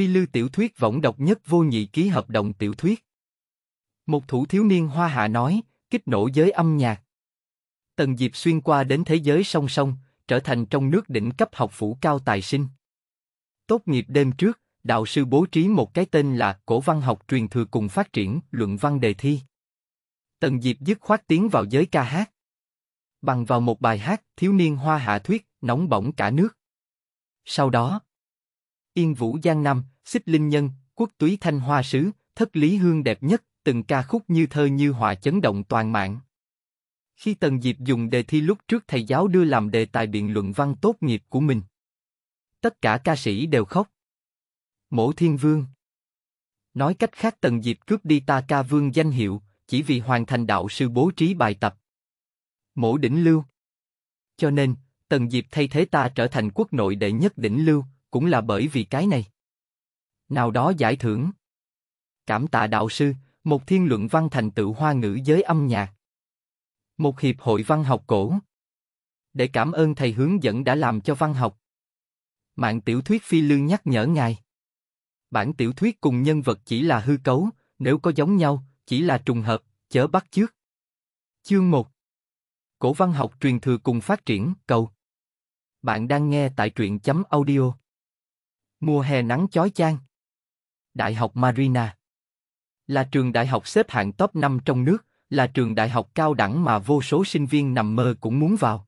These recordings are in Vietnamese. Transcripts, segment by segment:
Phi lưu tiểu thuyết võng độc nhất vô nhị ký hợp đồng tiểu thuyết. Một thủ thiếu niên hoa hạ nói, kích nổ giới âm nhạc. Tần Diệp xuyên qua đến thế giới song song, trở thành trong nước đỉnh cấp học phủ cao tài sinh. Tốt nghiệp đêm trước, đạo sư bố trí một cái tên là Cổ văn học truyền thừa cùng phát triển luận văn đề thi. Tần Diệp dứt khoát tiến vào giới ca hát. Bằng vào một bài hát, thiếu niên hoa hạ thuyết, nóng bỏng cả nước. Sau đó, Yên Vũ Giang Nam, xích linh nhân, quốc túy thanh hoa sứ, thất lý hương đẹp nhất, từng ca khúc như thơ như họa chấn động toàn mạng. Khi Tần Diệp dùng đề thi lúc trước thầy giáo đưa làm đề tài biện luận văn tốt nghiệp của mình. Tất cả ca sĩ đều khóc. Mổ Thiên Vương Nói cách khác Tần Diệp cướp đi ta ca vương danh hiệu, chỉ vì hoàn thành đạo sư bố trí bài tập. Mổ Đỉnh Lưu Cho nên, Tần Diệp thay thế ta trở thành quốc nội đệ nhất đỉnh lưu, cũng là bởi vì cái này nào đó giải thưởng. Cảm tạ đạo sư, một thiên luận văn thành tựu hoa ngữ giới âm nhạc. Một hiệp hội văn học cổ. Để cảm ơn thầy hướng dẫn đã làm cho văn học. Mạng tiểu thuyết phi lương nhắc nhở ngài. Bản tiểu thuyết cùng nhân vật chỉ là hư cấu, nếu có giống nhau, chỉ là trùng hợp, chớ bắt trước. Chương 1 Cổ văn học truyền thừa cùng phát triển, cầu. Bạn đang nghe tại truyện chấm audio. Mùa hè nắng chói chang. Đại học Marina là trường đại học xếp hạng top 5 trong nước, là trường đại học cao đẳng mà vô số sinh viên nằm mơ cũng muốn vào.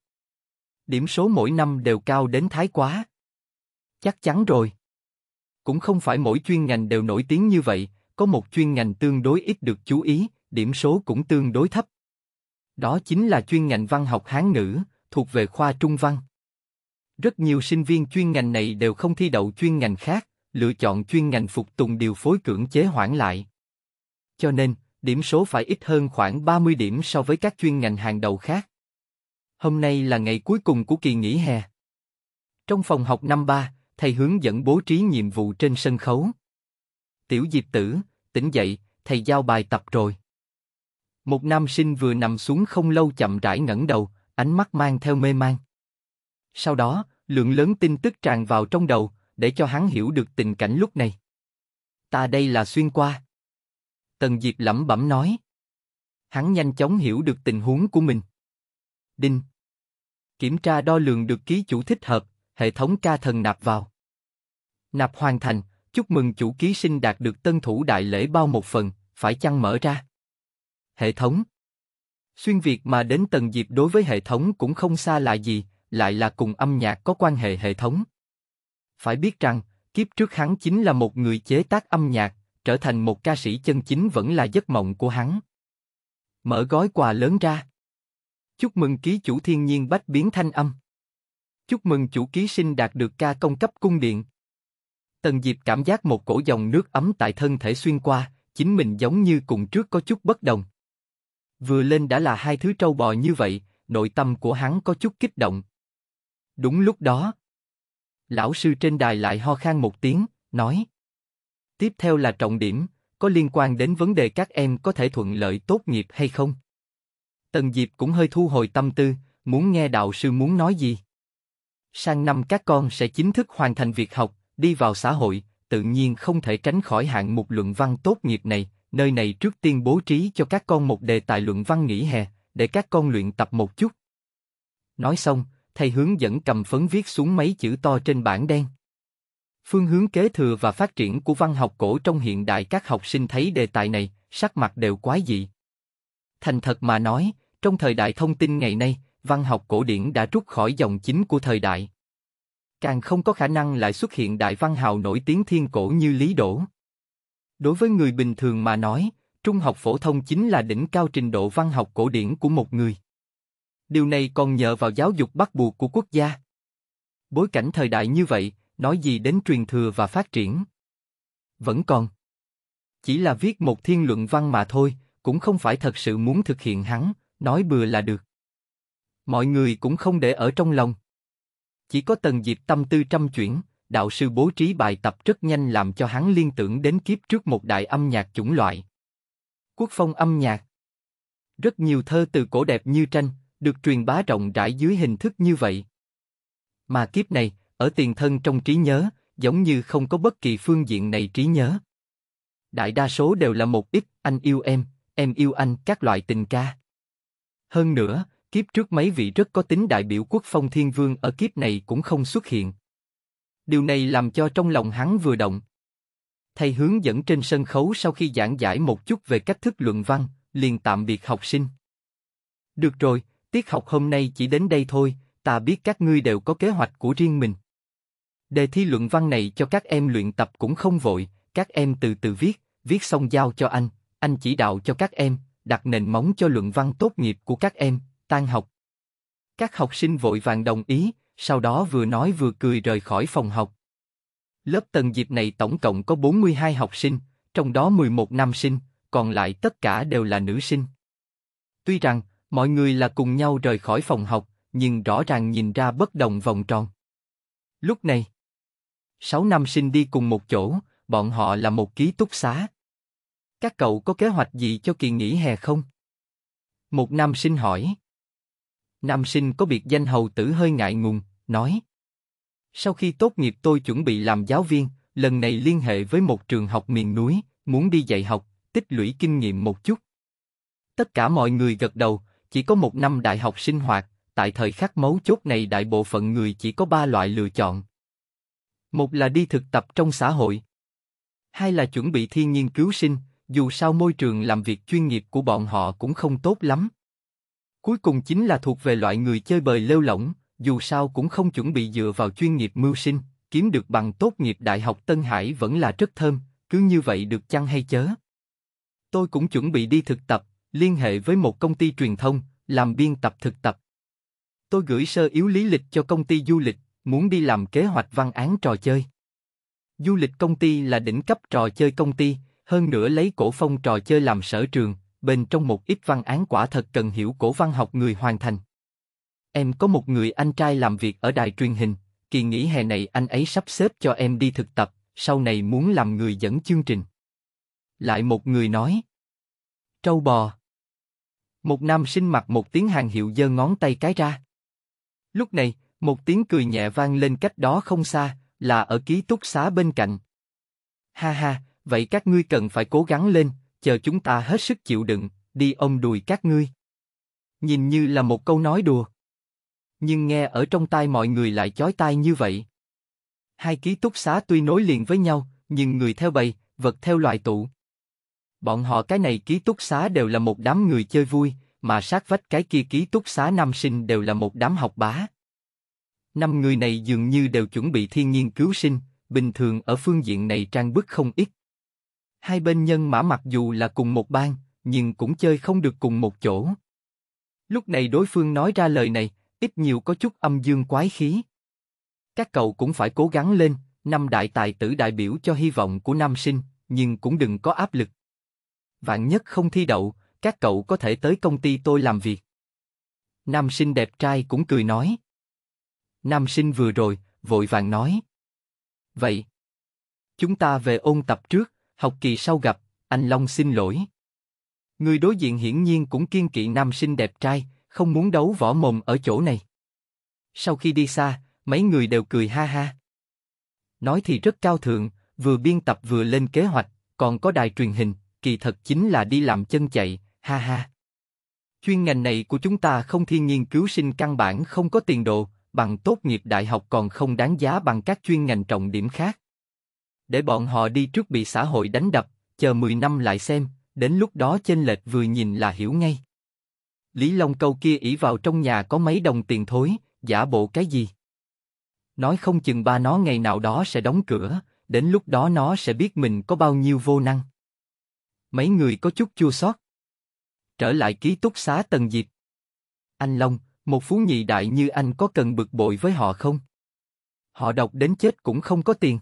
Điểm số mỗi năm đều cao đến thái quá. Chắc chắn rồi. Cũng không phải mỗi chuyên ngành đều nổi tiếng như vậy, có một chuyên ngành tương đối ít được chú ý, điểm số cũng tương đối thấp. Đó chính là chuyên ngành văn học Hán ngữ, thuộc về khoa Trung văn. Rất nhiều sinh viên chuyên ngành này đều không thi đậu chuyên ngành khác, lựa chọn chuyên ngành phục tùng điều phối cưỡng chế hoãn lại. Cho nên, điểm số phải ít hơn khoảng 30 điểm so với các chuyên ngành hàng đầu khác. Hôm nay là ngày cuối cùng của kỳ nghỉ hè. Trong phòng học năm ba, thầy hướng dẫn bố trí nhiệm vụ trên sân khấu. Tiểu Diệp Tử, tỉnh dậy, thầy giao bài tập rồi. Một nam sinh vừa nằm xuống không lâu chậm rãi ngẩng đầu, ánh mắt mang theo mê mang. Sau đó, lượng lớn tin tức tràn vào trong đầu, để cho hắn hiểu được tình cảnh lúc này. Ta đây là xuyên qua. Tần Diệp lẩm bẩm nói. Hắn nhanh chóng hiểu được tình huống của mình. Đinh. Kiểm tra đo lường được ký chủ thích hợp, hệ thống ca thần nạp vào. Nạp hoàn thành, chúc mừng chủ ký sinh đạt được tân thủ đại lễ bao một phần, phải chăng mở ra? Hệ thống Xuyên việc mà đến Tần Diệp đối với hệ thống cũng không xa lạ gì, lại là cùng âm nhạc có quan hệ hệ thống. Phải biết rằng, kiếp trước hắn chính là một người chế tác âm nhạc, trở thành một ca sĩ chân chính vẫn là giấc mộng của hắn. Mở gói quà lớn ra. Chúc mừng ký chủ thiên nhiên bách biến thanh âm. Chúc mừng chủ ký sinh đạt được ca công cấp cung điện. Tần Diệp cảm giác một cổ dòng nước ấm tại thân thể xuyên qua, chính mình giống như cùng trước có chút bất đồng. Vừa lên đã là hai thứ trâu bò như vậy, nội tâm của hắn có chút kích động. Đúng lúc đó, Lão sư trên đài lại ho khan một tiếng, nói. Tiếp theo là trọng điểm, có liên quan đến vấn đề các em có thể thuận lợi tốt nghiệp hay không. Tần Diệp cũng hơi thu hồi tâm tư, muốn nghe đạo sư muốn nói gì. Sang năm các con sẽ chính thức hoàn thành việc học, đi vào xã hội, tự nhiên không thể tránh khỏi hạng mục luận văn tốt nghiệp này, nơi này trước tiên bố trí cho các con một đề tài luận văn nghỉ hè, để các con luyện tập một chút. Nói xong, thầy hướng dẫn cầm phấn viết xuống mấy chữ to trên bảng đen. Phương hướng kế thừa và phát triển của văn học cổ trong hiện đại các học sinh thấy đề tài này, sắc mặt đều quái dị. Thành thật mà nói, trong thời đại thông tin ngày nay, văn học cổ điển đã rút khỏi dòng chính của thời đại. Càng không có khả năng lại xuất hiện đại văn hào nổi tiếng thiên cổ như Lý Đỗ. Đối với người bình thường mà nói, trung học phổ thông chính là đỉnh cao trình độ văn học cổ điển của một người. Điều này còn nhờ vào giáo dục bắt buộc của quốc gia. Bối cảnh thời đại như vậy, nói gì đến truyền thừa và phát triển? Vẫn còn. Chỉ là viết một thiên luận văn mà thôi, cũng không phải thật sự muốn thực hiện hắn, nói bừa là được. Mọi người cũng không để ở trong lòng. Chỉ có tần diệp tâm tư trăm chuyển, đạo sư bố trí bài tập rất nhanh làm cho hắn liên tưởng đến kiếp trước một đại âm nhạc chủng loại. Quốc phong âm nhạc Rất nhiều thơ từ cổ đẹp như tranh, được truyền bá rộng rãi dưới hình thức như vậy. Mà kiếp này, ở tiền thân trong trí nhớ, giống như không có bất kỳ phương diện này trí nhớ. Đại đa số đều là một ít anh yêu em, em yêu anh các loại tình ca. Hơn nữa, kiếp trước mấy vị rất có tính đại biểu quốc phong thiên vương ở kiếp này cũng không xuất hiện. Điều này làm cho trong lòng hắn vừa động. Thầy hướng dẫn trên sân khấu sau khi giảng giải một chút về cách thức luận văn, liền tạm biệt học sinh. Được rồi, Tiết học hôm nay chỉ đến đây thôi, ta biết các ngươi đều có kế hoạch của riêng mình. Đề thi luận văn này cho các em luyện tập cũng không vội, các em từ từ viết, viết xong giao cho anh, anh chỉ đạo cho các em, đặt nền móng cho luận văn tốt nghiệp của các em, tan học. Các học sinh vội vàng đồng ý, sau đó vừa nói vừa cười rời khỏi phòng học. Lớp tầng dịp này tổng cộng có 42 học sinh, trong đó 11 nam sinh, còn lại tất cả đều là nữ sinh. Tuy rằng, Mọi người là cùng nhau rời khỏi phòng học, nhưng rõ ràng nhìn ra bất đồng vòng tròn. Lúc này, sáu nam sinh đi cùng một chỗ, bọn họ là một ký túc xá. Các cậu có kế hoạch gì cho kỳ nghỉ hè không? Một nam sinh hỏi. Nam sinh có biệt danh hầu tử hơi ngại ngùng, nói. Sau khi tốt nghiệp tôi chuẩn bị làm giáo viên, lần này liên hệ với một trường học miền núi, muốn đi dạy học, tích lũy kinh nghiệm một chút. Tất cả mọi người gật đầu, chỉ có một năm đại học sinh hoạt, tại thời khắc mấu chốt này đại bộ phận người chỉ có ba loại lựa chọn. Một là đi thực tập trong xã hội. Hai là chuẩn bị thi nghiên cứu sinh, dù sao môi trường làm việc chuyên nghiệp của bọn họ cũng không tốt lắm. Cuối cùng chính là thuộc về loại người chơi bời lêu lỏng, dù sao cũng không chuẩn bị dựa vào chuyên nghiệp mưu sinh, kiếm được bằng tốt nghiệp Đại học Tân Hải vẫn là rất thơm, cứ như vậy được chăng hay chớ. Tôi cũng chuẩn bị đi thực tập, liên hệ với một công ty truyền thông, làm biên tập thực tập. Tôi gửi sơ yếu lý lịch cho công ty du lịch, muốn đi làm kế hoạch văn án trò chơi. Du lịch công ty là đỉnh cấp trò chơi công ty, hơn nữa lấy cổ phong trò chơi làm sở trường, bên trong một ít văn án quả thật cần hiểu cổ văn học người hoàn thành. Em có một người anh trai làm việc ở đài truyền hình, kỳ nghỉ hè này anh ấy sắp xếp cho em đi thực tập, sau này muốn làm người dẫn chương trình. Lại một người nói. Trâu bò. Một nam sinh mặc một tiếng hàng hiệu giơ ngón tay cái ra. Lúc này, một tiếng cười nhẹ vang lên cách đó không xa, là ở ký túc xá bên cạnh. Ha ha, vậy các ngươi cần phải cố gắng lên, chờ chúng ta hết sức chịu đựng, đi ôm đùi các ngươi. Nhìn như là một câu nói đùa. Nhưng nghe ở trong tai mọi người lại chói tai như vậy. Hai ký túc xá tuy nối liền với nhau, nhưng người theo bầy, vật theo loại tụ. Bọn họ cái này ký túc xá đều là một đám người chơi vui, mà sát vách cái kia ký túc xá nam sinh đều là một đám học bá. Năm người này dường như đều chuẩn bị thiên nhiên cứu sinh, bình thường ở phương diện này trang bức không ít. Hai bên nhân mã mặc dù là cùng một bang, nhưng cũng chơi không được cùng một chỗ. Lúc này đối phương nói ra lời này, ít nhiều có chút âm dương quái khí. Các cậu cũng phải cố gắng lên, năm đại tài tử đại biểu cho hy vọng của nam sinh, nhưng cũng đừng có áp lực. Vạn nhất không thi đậu, các cậu có thể tới công ty tôi làm việc. Nam sinh đẹp trai cũng cười nói. Nam sinh vừa rồi, vội vàng nói. Vậy, chúng ta về ôn tập trước, học kỳ sau gặp, anh Long xin lỗi. Người đối diện hiển nhiên cũng kiên kỵ nam sinh đẹp trai, không muốn đấu võ mồm ở chỗ này. Sau khi đi xa, mấy người đều cười ha ha. Nói thì rất cao thượng, vừa biên tập vừa lên kế hoạch, còn có đài truyền hình, kỳ thật chính là đi làm chân chạy, ha ha. Chuyên ngành này của chúng ta không thiên nghiên cứu sinh căn bản không có tiền đồ, bằng tốt nghiệp đại học còn không đáng giá bằng các chuyên ngành trọng điểm khác. Để bọn họ đi trước bị xã hội đánh đập, chờ 10 năm lại xem, đến lúc đó chênh lệch vừa nhìn là hiểu ngay. Lý Long câu kia ỷ vào trong nhà có mấy đồng tiền thối, giả bộ cái gì? Nói không chừng ba nó ngày nào đó sẽ đóng cửa, đến lúc đó nó sẽ biết mình có bao nhiêu vô năng. Mấy người có chút chua xót. Trở lại ký túc xá Tần Diệp. Anh Long, một phú nhị đại như anh có cần bực bội với họ không? Họ đọc đến chết cũng không có tiền.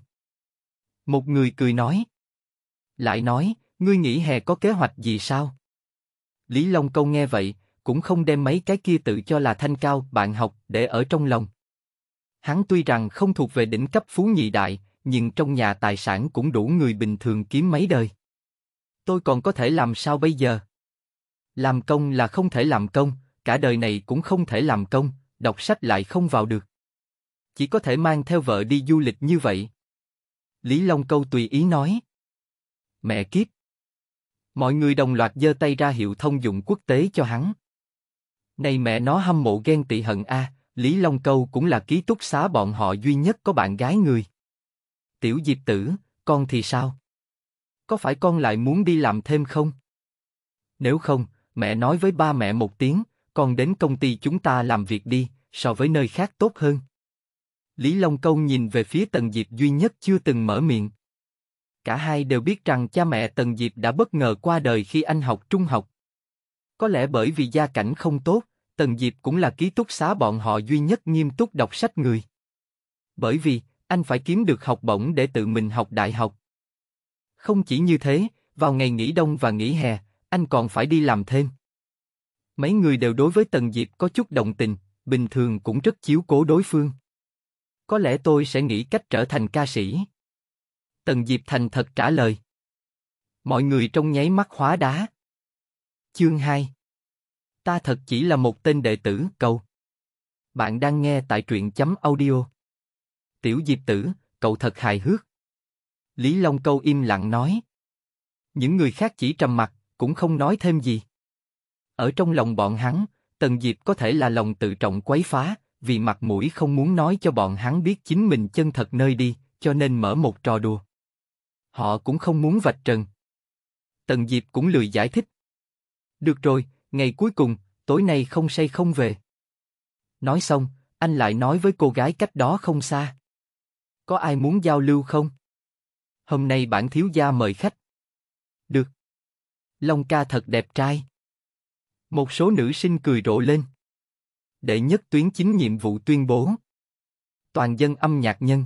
Một người cười nói. Lại nói, ngươi nghĩ hè có kế hoạch gì sao? Lý Long Câu nghe vậy, cũng không đem mấy cái kia tự cho là thanh cao, bạn học, để ở trong lòng. Hắn tuy rằng không thuộc về đỉnh cấp phú nhị đại, nhưng trong nhà tài sản cũng đủ người bình thường kiếm mấy đời tôi còn có thể làm sao bây giờ? Làm công là không thể làm công, cả đời này cũng không thể làm công, đọc sách lại không vào được. Chỉ có thể mang theo vợ đi du lịch như vậy. Lý Long Câu tùy ý nói. Mẹ kiếp! Mọi người đồng loạt giơ tay ra hiệu thông dụng quốc tế cho hắn. Này mẹ nó hâm mộ ghen tị hận a, à, Lý Long Câu cũng là ký túc xá bọn họ duy nhất có bạn gái người. Tiểu Diệp Tử, con thì sao? có phải con lại muốn đi làm thêm không? Nếu không, mẹ nói với ba mẹ một tiếng, con đến công ty chúng ta làm việc đi, so với nơi khác tốt hơn. Lý Long Câu nhìn về phía Tần Diệp duy nhất chưa từng mở miệng. Cả hai đều biết rằng cha mẹ Tần Diệp đã bất ngờ qua đời khi anh học trung học. Có lẽ bởi vì gia cảnh không tốt, Tần Diệp cũng là ký túc xá bọn họ duy nhất nghiêm túc đọc sách người. Bởi vì, anh phải kiếm được học bổng để tự mình học đại học. Không chỉ như thế, vào ngày nghỉ đông và nghỉ hè, anh còn phải đi làm thêm. Mấy người đều đối với Tần Diệp có chút đồng tình, bình thường cũng rất chiếu cố đối phương. Có lẽ tôi sẽ nghĩ cách trở thành ca sĩ. Tần Diệp thành thật trả lời. Mọi người trong nháy mắt hóa đá. Chương 2 Ta thật chỉ là một tên đệ tử, cầu. Bạn đang nghe tại truyện chấm audio. Tiểu Diệp tử, cậu thật hài hước. Lý Long Câu im lặng nói. Những người khác chỉ trầm mặt, cũng không nói thêm gì. Ở trong lòng bọn hắn, Tần Diệp có thể là lòng tự trọng quấy phá, vì mặt mũi không muốn nói cho bọn hắn biết chính mình chân thật nơi đi, cho nên mở một trò đùa. Họ cũng không muốn vạch trần. Tần Diệp cũng lười giải thích. Được rồi, ngày cuối cùng, tối nay không say không về. Nói xong, anh lại nói với cô gái cách đó không xa. Có ai muốn giao lưu không? Hôm nay bản thiếu gia mời khách. Được. Long ca thật đẹp trai. Một số nữ sinh cười rộ lên. Đệ nhất tuyến chính nhiệm vụ tuyên bố. Toàn dân âm nhạc nhân.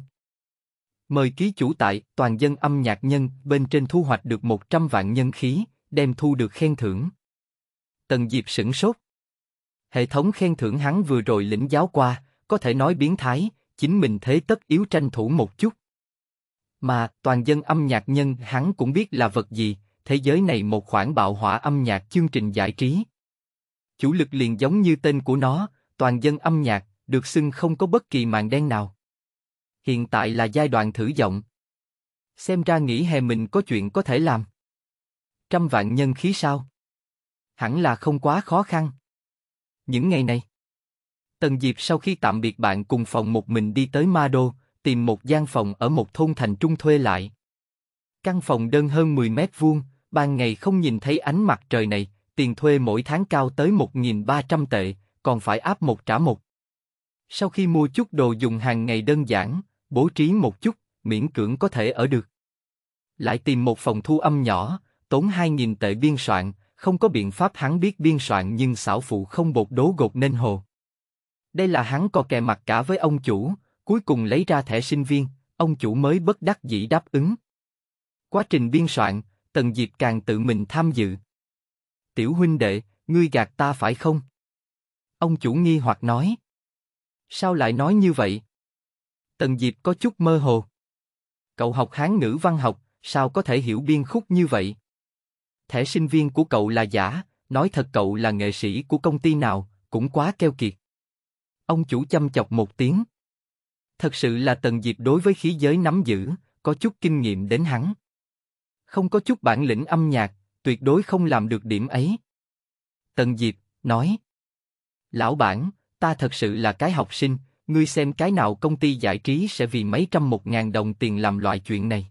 Mời ký chủ tại toàn dân âm nhạc nhân bên trên thu hoạch được 100 vạn nhân khí, đem thu được khen thưởng. Tần Diệp sửng sốt. Hệ thống khen thưởng hắn vừa rồi lĩnh giáo qua, có thể nói biến thái, chính mình thế tất yếu tranh thủ một chút. Mà, toàn dân âm nhạc nhân hắn cũng biết là vật gì, thế giới này một khoản bạo hỏa âm nhạc chương trình giải trí. Chủ lực liền giống như tên của nó, toàn dân âm nhạc, được xưng không có bất kỳ màn đen nào. Hiện tại là giai đoạn thử giọng. Xem ra nghỉ hè mình có chuyện có thể làm. Trăm vạn nhân khí sao? Hẳn là không quá khó khăn. Những ngày này, Tần Diệp sau khi tạm biệt bạn cùng phòng một mình đi tới Ma Đô, tìm một gian phòng ở một thôn thành trung thuê lại. Căn phòng đơn hơn 10 mét vuông, ban ngày không nhìn thấy ánh mặt trời này, tiền thuê mỗi tháng cao tới 1.300 tệ, còn phải áp một trả một. Sau khi mua chút đồ dùng hàng ngày đơn giản, bố trí một chút, miễn cưỡng có thể ở được. Lại tìm một phòng thu âm nhỏ, tốn 2.000 tệ biên soạn, không có biện pháp hắn biết biên soạn nhưng xảo phụ không bột đố gột nên hồ. Đây là hắn co kè mặt cả với ông chủ, cuối cùng lấy ra thẻ sinh viên, ông chủ mới bất đắc dĩ đáp ứng. Quá trình biên soạn, Tần Diệp càng tự mình tham dự. Tiểu huynh đệ, ngươi gạt ta phải không? Ông chủ nghi hoặc nói. Sao lại nói như vậy? Tần Diệp có chút mơ hồ. Cậu học Hán ngữ văn học, sao có thể hiểu biên khúc như vậy? Thẻ sinh viên của cậu là giả, nói thật cậu là nghệ sĩ của công ty nào, cũng quá keo kiệt. Ông chủ chăm chọc một tiếng. Thật sự là Tần Diệp đối với khí giới nắm giữ, có chút kinh nghiệm đến hắn. Không có chút bản lĩnh âm nhạc, tuyệt đối không làm được điểm ấy. Tần Diệp nói, Lão bản, ta thật sự là cái học sinh, ngươi xem cái nào công ty giải trí sẽ vì mấy trăm một ngàn đồng tiền làm loại chuyện này.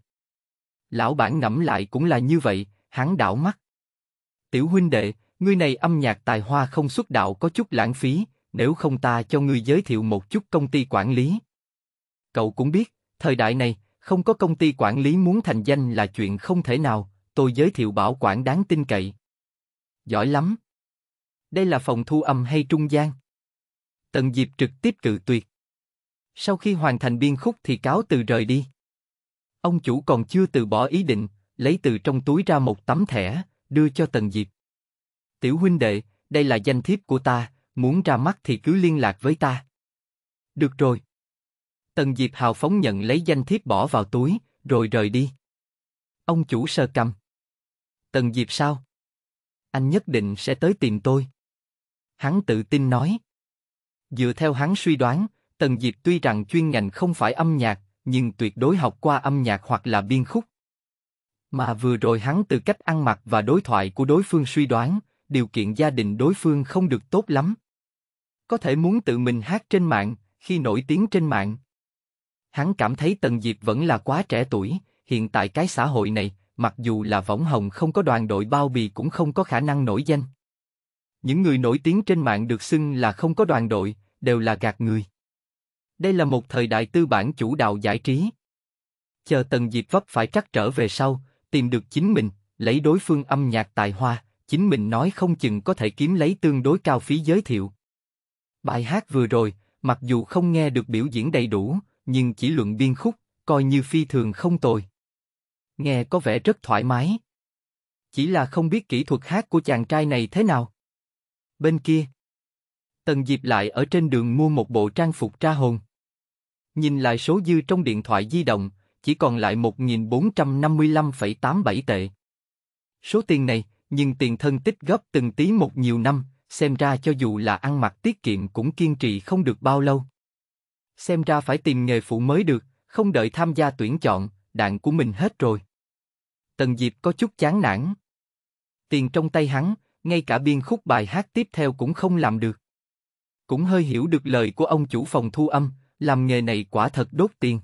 Lão bản ngẫm lại cũng là như vậy, hắn đảo mắt. Tiểu huynh đệ, ngươi này âm nhạc tài hoa không xuất đạo có chút lãng phí, nếu không ta cho ngươi giới thiệu một chút công ty quản lý. Cậu cũng biết, thời đại này, không có công ty quản lý muốn thành danh là chuyện không thể nào, tôi giới thiệu bảo quản đáng tin cậy. Giỏi lắm. Đây là phòng thu âm hay trung gian? Tần Diệp trực tiếp cự tuyệt. Sau khi hoàn thành biên khúc thì cáo từ rời đi. Ông chủ còn chưa từ bỏ ý định, lấy từ trong túi ra một tấm thẻ, đưa cho Tần Diệp. Tiểu huynh đệ, đây là danh thiếp của ta, muốn ra mắt thì cứ liên lạc với ta. Được rồi. Tần Diệp hào phóng nhận lấy danh thiếp bỏ vào túi, rồi rời đi. Ông chủ sơ cầm. Tần Diệp sao? Anh nhất định sẽ tới tìm tôi. Hắn tự tin nói. Dựa theo hắn suy đoán, Tần Diệp tuy rằng chuyên ngành không phải âm nhạc, nhưng tuyệt đối học qua âm nhạc hoặc là biên khúc. Mà vừa rồi hắn từ cách ăn mặc và đối thoại của đối phương suy đoán, điều kiện gia đình đối phương không được tốt lắm. Có thể muốn tự mình hát trên mạng, khi nổi tiếng trên mạng, Hắn cảm thấy Tần Diệp vẫn là quá trẻ tuổi, hiện tại cái xã hội này, mặc dù là võng hồng không có đoàn đội bao bì cũng không có khả năng nổi danh. Những người nổi tiếng trên mạng được xưng là không có đoàn đội, đều là gạt người. Đây là một thời đại tư bản chủ đạo giải trí. Chờ Tần Diệp vấp phải trắc trở về sau, tìm được chính mình, lấy đối phương âm nhạc tài hoa, chính mình nói không chừng có thể kiếm lấy tương đối cao phí giới thiệu. Bài hát vừa rồi, mặc dù không nghe được biểu diễn đầy đủ, nhưng chỉ luận biên khúc, coi như phi thường không tồi. Nghe có vẻ rất thoải mái. Chỉ là không biết kỹ thuật hát của chàng trai này thế nào. Bên kia, Tần Diệp lại ở trên đường mua một bộ trang phục tra hồn. Nhìn lại số dư trong điện thoại di động, chỉ còn lại 1.455,87 tệ. Số tiền này, nhưng tiền thân tích góp từng tí một nhiều năm, xem ra cho dù là ăn mặc tiết kiệm cũng kiên trì không được bao lâu. Xem ra phải tìm nghề phụ mới được, không đợi tham gia tuyển chọn, đạn của mình hết rồi. Tần Diệp có chút chán nản. Tiền trong tay hắn, ngay cả biên khúc bài hát tiếp theo cũng không làm được. Cũng hơi hiểu được lời của ông chủ phòng thu âm, làm nghề này quả thật đốt tiền.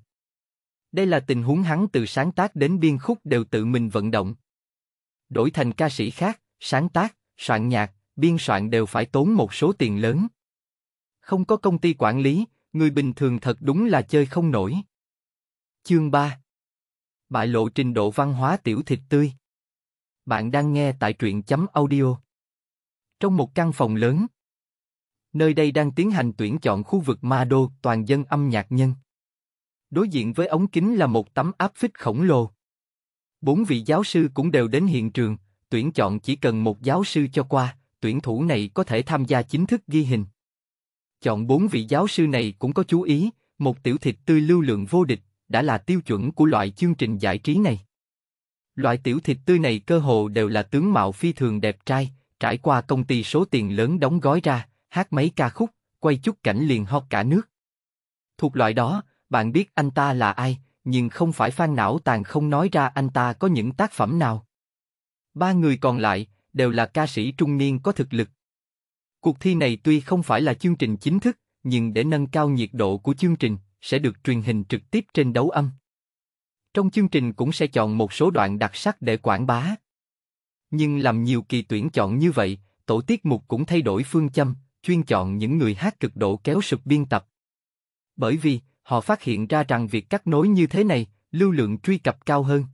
Đây là tình huống hắn từ sáng tác đến biên khúc đều tự mình vận động. Đổi thành ca sĩ khác, sáng tác, soạn nhạc, biên soạn đều phải tốn một số tiền lớn. Không có công ty quản lý, người bình thường thật đúng là chơi không nổi. Chương 3 Bại lộ trình độ văn hóa tiểu thịt tươi Bạn đang nghe tại truyện chấm audio. Trong một căn phòng lớn, nơi đây đang tiến hành tuyển chọn khu vực ma đô toàn dân âm nhạc nhân. Đối diện với ống kính là một tấm áp phích khổng lồ. Bốn vị giáo sư cũng đều đến hiện trường, tuyển chọn chỉ cần một giáo sư cho qua, tuyển thủ này có thể tham gia chính thức ghi hình chọn bốn vị giáo sư này cũng có chú ý, một tiểu thịt tươi lưu lượng vô địch, đã là tiêu chuẩn của loại chương trình giải trí này. Loại tiểu thịt tươi này cơ hồ đều là tướng mạo phi thường đẹp trai, trải qua công ty số tiền lớn đóng gói ra, hát mấy ca khúc, quay chút cảnh liền hót cả nước. Thuộc loại đó, bạn biết anh ta là ai, nhưng không phải phan não tàn không nói ra anh ta có những tác phẩm nào. Ba người còn lại, đều là ca sĩ trung niên có thực lực, Cuộc thi này tuy không phải là chương trình chính thức, nhưng để nâng cao nhiệt độ của chương trình, sẽ được truyền hình trực tiếp trên đấu âm. Trong chương trình cũng sẽ chọn một số đoạn đặc sắc để quảng bá. Nhưng làm nhiều kỳ tuyển chọn như vậy, tổ tiết mục cũng thay đổi phương châm, chuyên chọn những người hát cực độ kéo sụp biên tập. Bởi vì, họ phát hiện ra rằng việc cắt nối như thế này, lưu lượng truy cập cao hơn.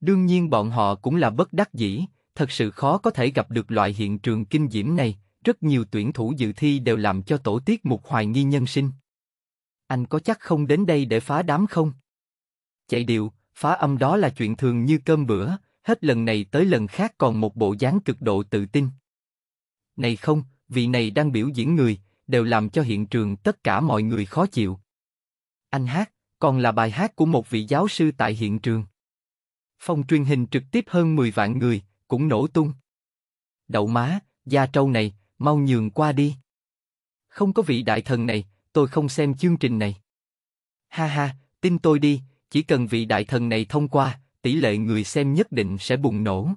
Đương nhiên bọn họ cũng là bất đắc dĩ, thật sự khó có thể gặp được loại hiện trường kinh diễm này, rất nhiều tuyển thủ dự thi đều làm cho tổ tiết mục hoài nghi nhân sinh. Anh có chắc không đến đây để phá đám không? Chạy điệu, phá âm đó là chuyện thường như cơm bữa, hết lần này tới lần khác còn một bộ dáng cực độ tự tin. Này không, vị này đang biểu diễn người, đều làm cho hiện trường tất cả mọi người khó chịu. Anh hát, còn là bài hát của một vị giáo sư tại hiện trường. Phòng truyền hình trực tiếp hơn 10 vạn người, cũng nổ tung. Đậu má, da trâu này, mau nhường qua đi. Không có vị đại thần này, tôi không xem chương trình này. Ha ha, tin tôi đi, chỉ cần vị đại thần này thông qua, tỷ lệ người xem nhất định sẽ bùng nổ.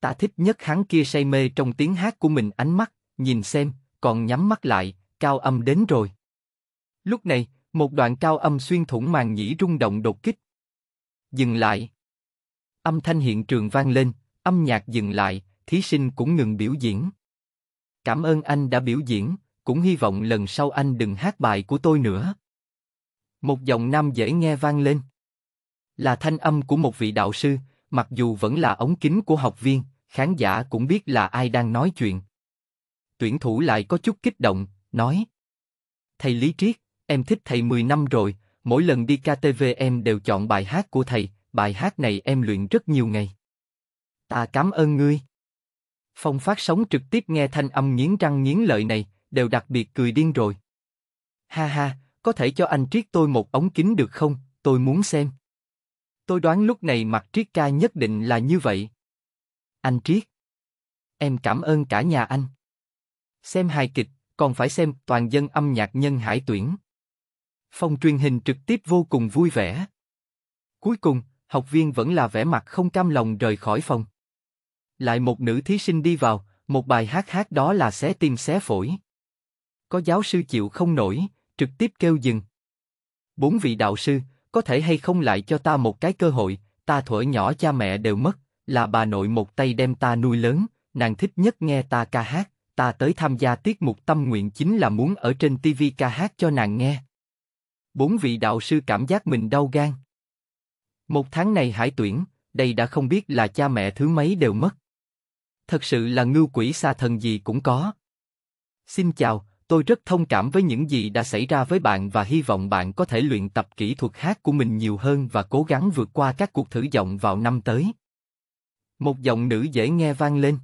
Ta thích nhất hắn kia say mê trong tiếng hát của mình ánh mắt, nhìn xem, còn nhắm mắt lại, cao âm đến rồi. Lúc này, một đoạn cao âm xuyên thủng màn nhĩ rung động đột kích. Dừng lại. Âm thanh hiện trường vang lên, âm nhạc dừng lại, thí sinh cũng ngừng biểu diễn. Cảm ơn anh đã biểu diễn, cũng hy vọng lần sau anh đừng hát bài của tôi nữa. Một giọng nam dễ nghe vang lên. Là thanh âm của một vị đạo sư, mặc dù vẫn là ống kính của học viên, khán giả cũng biết là ai đang nói chuyện. Tuyển thủ lại có chút kích động, nói. Thầy Lý Triết, em thích thầy 10 năm rồi, mỗi lần đi KTV em đều chọn bài hát của thầy, bài hát này em luyện rất nhiều ngày. Ta cảm ơn ngươi. Phong phát sóng trực tiếp nghe thanh âm nghiến răng nghiến lợi này, đều đặc biệt cười điên rồi. Ha ha, có thể cho anh Triết tôi một ống kính được không, tôi muốn xem. Tôi đoán lúc này mặt Triết ca nhất định là như vậy. Anh Triết, em cảm ơn cả nhà anh. Xem hài kịch, còn phải xem toàn dân âm nhạc nhân hải tuyển. Phong truyền hình trực tiếp vô cùng vui vẻ. Cuối cùng, học viên vẫn là vẻ mặt không cam lòng rời khỏi phòng. Lại một nữ thí sinh đi vào, một bài hát hát đó là xé tim xé phổi. Có giáo sư chịu không nổi, trực tiếp kêu dừng. Bốn vị đạo sư, có thể hay không lại cho ta một cái cơ hội, ta thuở nhỏ cha mẹ đều mất, là bà nội một tay đem ta nuôi lớn, nàng thích nhất nghe ta ca hát, ta tới tham gia tiết mục tâm nguyện chính là muốn ở trên TV ca hát cho nàng nghe. Bốn vị đạo sư cảm giác mình đau gan. Một tháng này hải tuyển, đây đã không biết là cha mẹ thứ mấy đều mất thật sự là ngưu quỷ xa thần gì cũng có. Xin chào, tôi rất thông cảm với những gì đã xảy ra với bạn và hy vọng bạn có thể luyện tập kỹ thuật hát của mình nhiều hơn và cố gắng vượt qua các cuộc thử giọng vào năm tới. Một giọng nữ dễ nghe vang lên.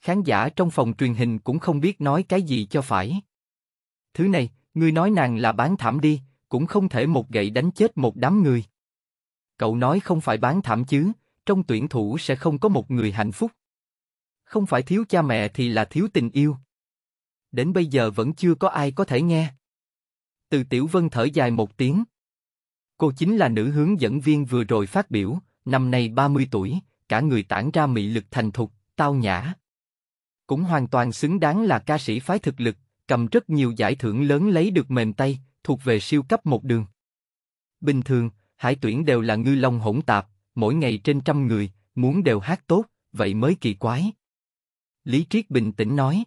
Khán giả trong phòng truyền hình cũng không biết nói cái gì cho phải. Thứ này, người nói nàng là bán thảm đi, cũng không thể một gậy đánh chết một đám người. Cậu nói không phải bán thảm chứ, trong tuyển thủ sẽ không có một người hạnh phúc. Không phải thiếu cha mẹ thì là thiếu tình yêu. Đến bây giờ vẫn chưa có ai có thể nghe. Từ Tiểu Vân thở dài một tiếng. Cô chính là nữ hướng dẫn viên vừa rồi phát biểu, năm nay 30 tuổi, cả người tản ra mị lực thành thục, tao nhã. Cũng hoàn toàn xứng đáng là ca sĩ phái thực lực, cầm rất nhiều giải thưởng lớn lấy được mềm tay, thuộc về siêu cấp một đường. Bình thường, hải tuyển đều là ngư long hỗn tạp, mỗi ngày trên trăm người, muốn đều hát tốt, vậy mới kỳ quái. Lý Triết bình tĩnh nói.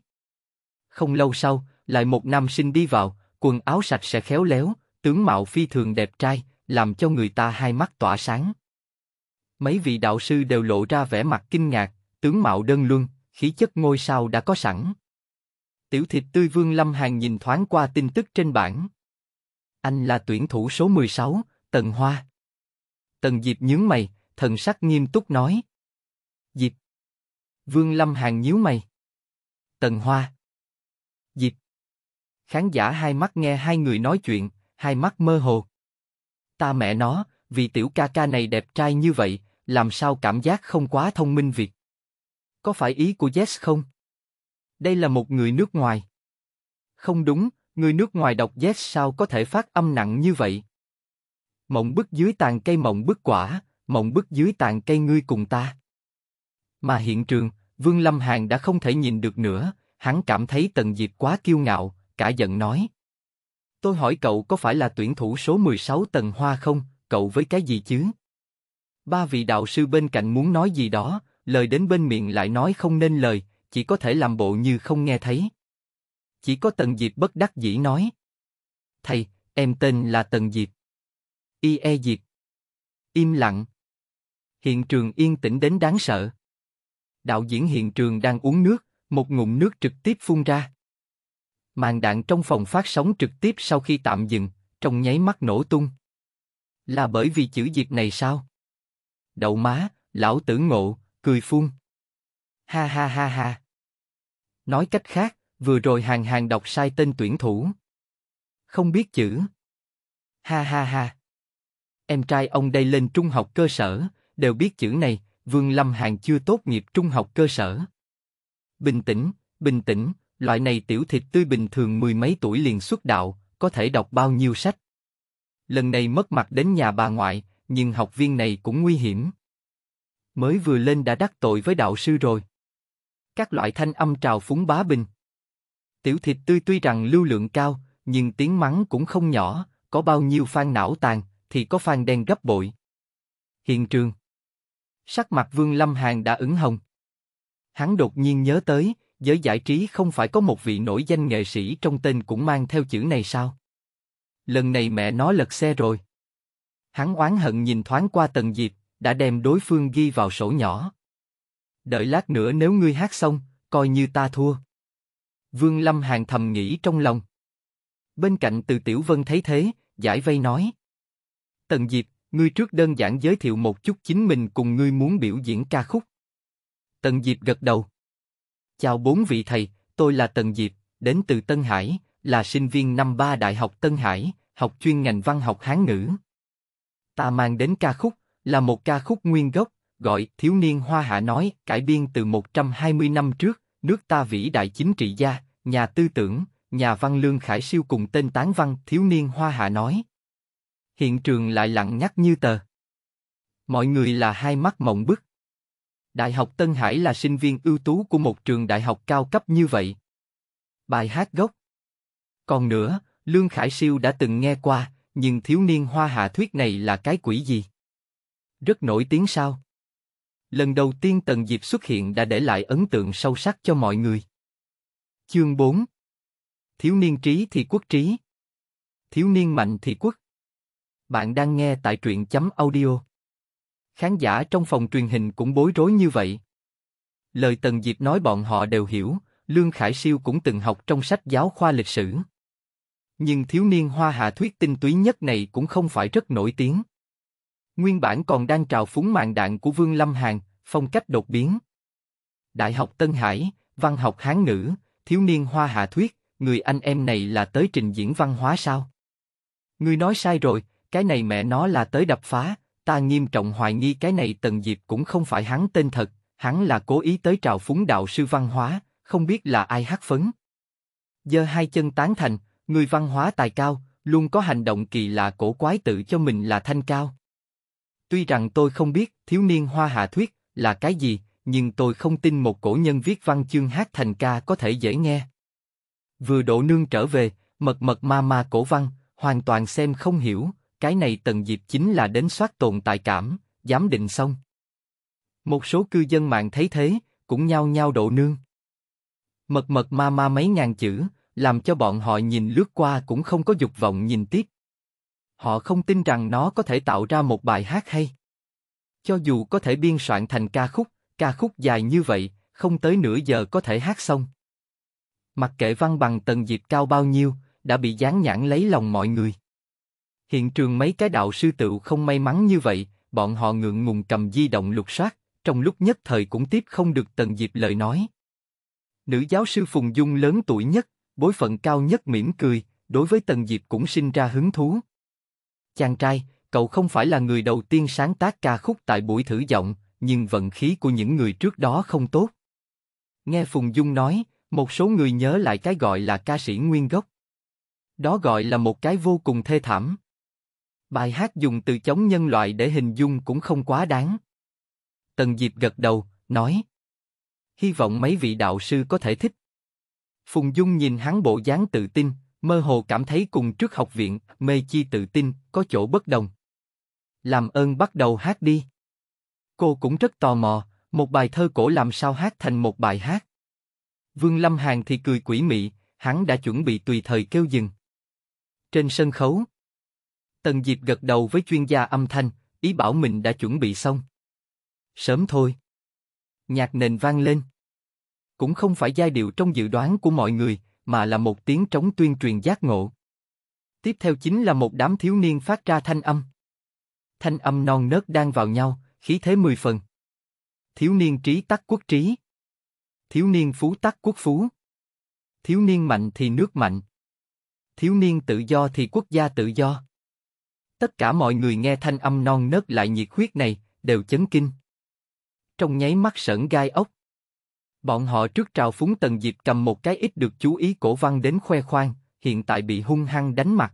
Không lâu sau, lại một nam sinh đi vào, quần áo sạch sẽ khéo léo, tướng mạo phi thường đẹp trai, làm cho người ta hai mắt tỏa sáng. Mấy vị đạo sư đều lộ ra vẻ mặt kinh ngạc, tướng mạo đơn luân, khí chất ngôi sao đã có sẵn. Tiểu thịt tươi vương Lâm Hàn nhìn thoáng qua tin tức trên bảng. Anh là tuyển thủ số 16, Tần Hoa. Tần Diệp nhướng mày, thần sắc nghiêm túc nói. Diệp, Vương Lâm Hàn nhíu mày. Tần Hoa. Diệp. Khán giả hai mắt nghe hai người nói chuyện, hai mắt mơ hồ. Ta mẹ nó, vì tiểu ca ca này đẹp trai như vậy, làm sao cảm giác không quá thông minh việc? Có phải ý của Jess không? Đây là một người nước ngoài. Không đúng, người nước ngoài đọc Jess sao có thể phát âm nặng như vậy? Mộng bức dưới tàn cây mộng bức quả, mộng bức dưới tàn cây ngươi cùng ta. Mà hiện trường, Vương Lâm Hàn đã không thể nhìn được nữa, hắn cảm thấy Tần Diệp quá kiêu ngạo, cả giận nói. Tôi hỏi cậu có phải là tuyển thủ số 16 Tần Hoa không, cậu với cái gì chứ? Ba vị đạo sư bên cạnh muốn nói gì đó, lời đến bên miệng lại nói không nên lời, chỉ có thể làm bộ như không nghe thấy. Chỉ có Tần Diệp bất đắc dĩ nói. Thầy, em tên là Tần Diệp. Y e Diệp. Im lặng. Hiện trường yên tĩnh đến đáng sợ đạo diễn hiện trường đang uống nước, một ngụm nước trực tiếp phun ra. Màn đạn trong phòng phát sóng trực tiếp sau khi tạm dừng, trong nháy mắt nổ tung. Là bởi vì chữ diệp này sao? Đậu má, lão tử ngộ, cười phun. Ha ha ha ha. Nói cách khác, vừa rồi hàng hàng đọc sai tên tuyển thủ. Không biết chữ. Ha ha ha. Em trai ông đây lên trung học cơ sở, đều biết chữ này, Vương Lâm Hàn chưa tốt nghiệp trung học cơ sở. Bình tĩnh, bình tĩnh, loại này tiểu thịt tươi bình thường mười mấy tuổi liền xuất đạo, có thể đọc bao nhiêu sách. Lần này mất mặt đến nhà bà ngoại, nhưng học viên này cũng nguy hiểm. Mới vừa lên đã đắc tội với đạo sư rồi. Các loại thanh âm trào phúng bá bình. Tiểu thịt tươi tuy rằng lưu lượng cao, nhưng tiếng mắng cũng không nhỏ, có bao nhiêu phan não tàn, thì có phan đen gấp bội. Hiện trường Sắc mặt Vương Lâm Hàn đã ửng hồng. Hắn đột nhiên nhớ tới, giới giải trí không phải có một vị nổi danh nghệ sĩ trong tên cũng mang theo chữ này sao? Lần này mẹ nó lật xe rồi. Hắn oán hận nhìn thoáng qua Tần Diệp, đã đem đối phương ghi vào sổ nhỏ. Đợi lát nữa nếu ngươi hát xong, coi như ta thua. Vương Lâm Hàn thầm nghĩ trong lòng. Bên cạnh Từ Tiểu Vân thấy thế, giải vây nói. Tần Diệp, ngươi trước đơn giản giới thiệu một chút chính mình cùng ngươi muốn biểu diễn ca khúc. Tần Diệp gật đầu. Chào bốn vị thầy, tôi là Tần Diệp, đến từ Tân Hải, là sinh viên năm ba Đại học Tân Hải, học chuyên ngành văn học Hán ngữ. Ta mang đến ca khúc, là một ca khúc nguyên gốc, gọi Thiếu niên Hoa Hạ nói, cải biên từ 120 năm trước, nước ta vĩ đại chính trị gia, nhà tư tưởng, nhà văn Lương Khải Siêu cùng tên tán văn Thiếu niên Hoa Hạ nói hiện trường lại lặng nhắc như tờ. Mọi người là hai mắt mộng bức. Đại học Tân Hải là sinh viên ưu tú của một trường đại học cao cấp như vậy. Bài hát gốc. Còn nữa, Lương Khải Siêu đã từng nghe qua, nhưng thiếu niên hoa hạ thuyết này là cái quỷ gì? Rất nổi tiếng sao? Lần đầu tiên Tần Diệp xuất hiện đã để lại ấn tượng sâu sắc cho mọi người. Chương 4 Thiếu niên trí thì quốc trí. Thiếu niên mạnh thì quốc. Bạn đang nghe tại truyện chấm audio. Khán giả trong phòng truyền hình cũng bối rối như vậy. Lời Tần Diệp nói bọn họ đều hiểu, Lương Khải Siêu cũng từng học trong sách giáo khoa lịch sử. Nhưng thiếu niên Hoa Hạ thuyết tinh túy nhất này cũng không phải rất nổi tiếng. Nguyên bản còn đang trào phúng mạng đạn của Vương Lâm Hàn, phong cách đột biến. Đại học Tân Hải, văn học Hán ngữ, thiếu niên Hoa Hạ thuyết, người anh em này là tới trình diễn văn hóa sao? người nói sai rồi, cái này mẹ nó là tới đập phá, ta nghiêm trọng hoài nghi cái này Tần Diệp cũng không phải hắn tên thật, hắn là cố ý tới trào phúng đạo sư văn hóa, không biết là ai hát phấn. Giơ hai chân tán thành, người văn hóa tài cao, luôn có hành động kỳ lạ cổ quái tự cho mình là thanh cao. Tuy rằng tôi không biết thiếu niên hoa hạ thuyết là cái gì, nhưng tôi không tin một cổ nhân viết văn chương hát thành ca có thể dễ nghe. Vừa độ nương trở về, mật mật ma ma cổ văn, hoàn toàn xem không hiểu, cái này Tần Diệp chính là đến soát tồn tại cảm, giám định xong. Một số cư dân mạng thấy thế, cũng nhao nhao độ nương. Mật mật ma ma mấy ngàn chữ, làm cho bọn họ nhìn lướt qua cũng không có dục vọng nhìn tiếp. Họ không tin rằng nó có thể tạo ra một bài hát hay. Cho dù có thể biên soạn thành ca khúc, ca khúc dài như vậy, không tới nửa giờ có thể hát xong. Mặc kệ văn bằng tần diệp cao bao nhiêu, đã bị dán nhãn lấy lòng mọi người. Hiện trường mấy cái đạo sư tựu không may mắn như vậy, bọn họ ngượng ngùng cầm di động lục soát, trong lúc nhất thời cũng tiếp không được Tần Diệp lời nói. Nữ giáo sư Phùng Dung lớn tuổi nhất, bối phận cao nhất mỉm cười, đối với Tần Diệp cũng sinh ra hứng thú. Chàng trai, cậu không phải là người đầu tiên sáng tác ca khúc tại buổi thử giọng, nhưng vận khí của những người trước đó không tốt. Nghe Phùng Dung nói, một số người nhớ lại cái gọi là ca sĩ nguyên gốc. Đó gọi là một cái vô cùng thê thảm. Bài hát dùng từ chống nhân loại để hình dung cũng không quá đáng. Tần Diệp gật đầu, nói. Hy vọng mấy vị đạo sư có thể thích. Phùng Dung nhìn hắn bộ dáng tự tin, mơ hồ cảm thấy cùng trước học viện, mê chi tự tin, có chỗ bất đồng. Làm ơn bắt đầu hát đi. Cô cũng rất tò mò, một bài thơ cổ làm sao hát thành một bài hát. Vương Lâm Hàn thì cười quỷ mị, hắn đã chuẩn bị tùy thời kêu dừng. Trên sân khấu, Tần Diệp gật đầu với chuyên gia âm thanh, ý bảo mình đã chuẩn bị xong. Sớm thôi. Nhạc nền vang lên. Cũng không phải giai điệu trong dự đoán của mọi người, mà là một tiếng trống tuyên truyền giác ngộ. Tiếp theo chính là một đám thiếu niên phát ra thanh âm. Thanh âm non nớt đang vào nhau, khí thế mười phần. Thiếu niên trí tắc quốc trí. Thiếu niên phú tắc quốc phú. Thiếu niên mạnh thì nước mạnh. Thiếu niên tự do thì quốc gia tự do. Tất cả mọi người nghe thanh âm non nớt lại nhiệt huyết này, đều chấn kinh. Trong nháy mắt sởn gai ốc. Bọn họ trước trào phúng Tần dịp cầm một cái ít được chú ý cổ văn đến khoe khoang, hiện tại bị hung hăng đánh mặt.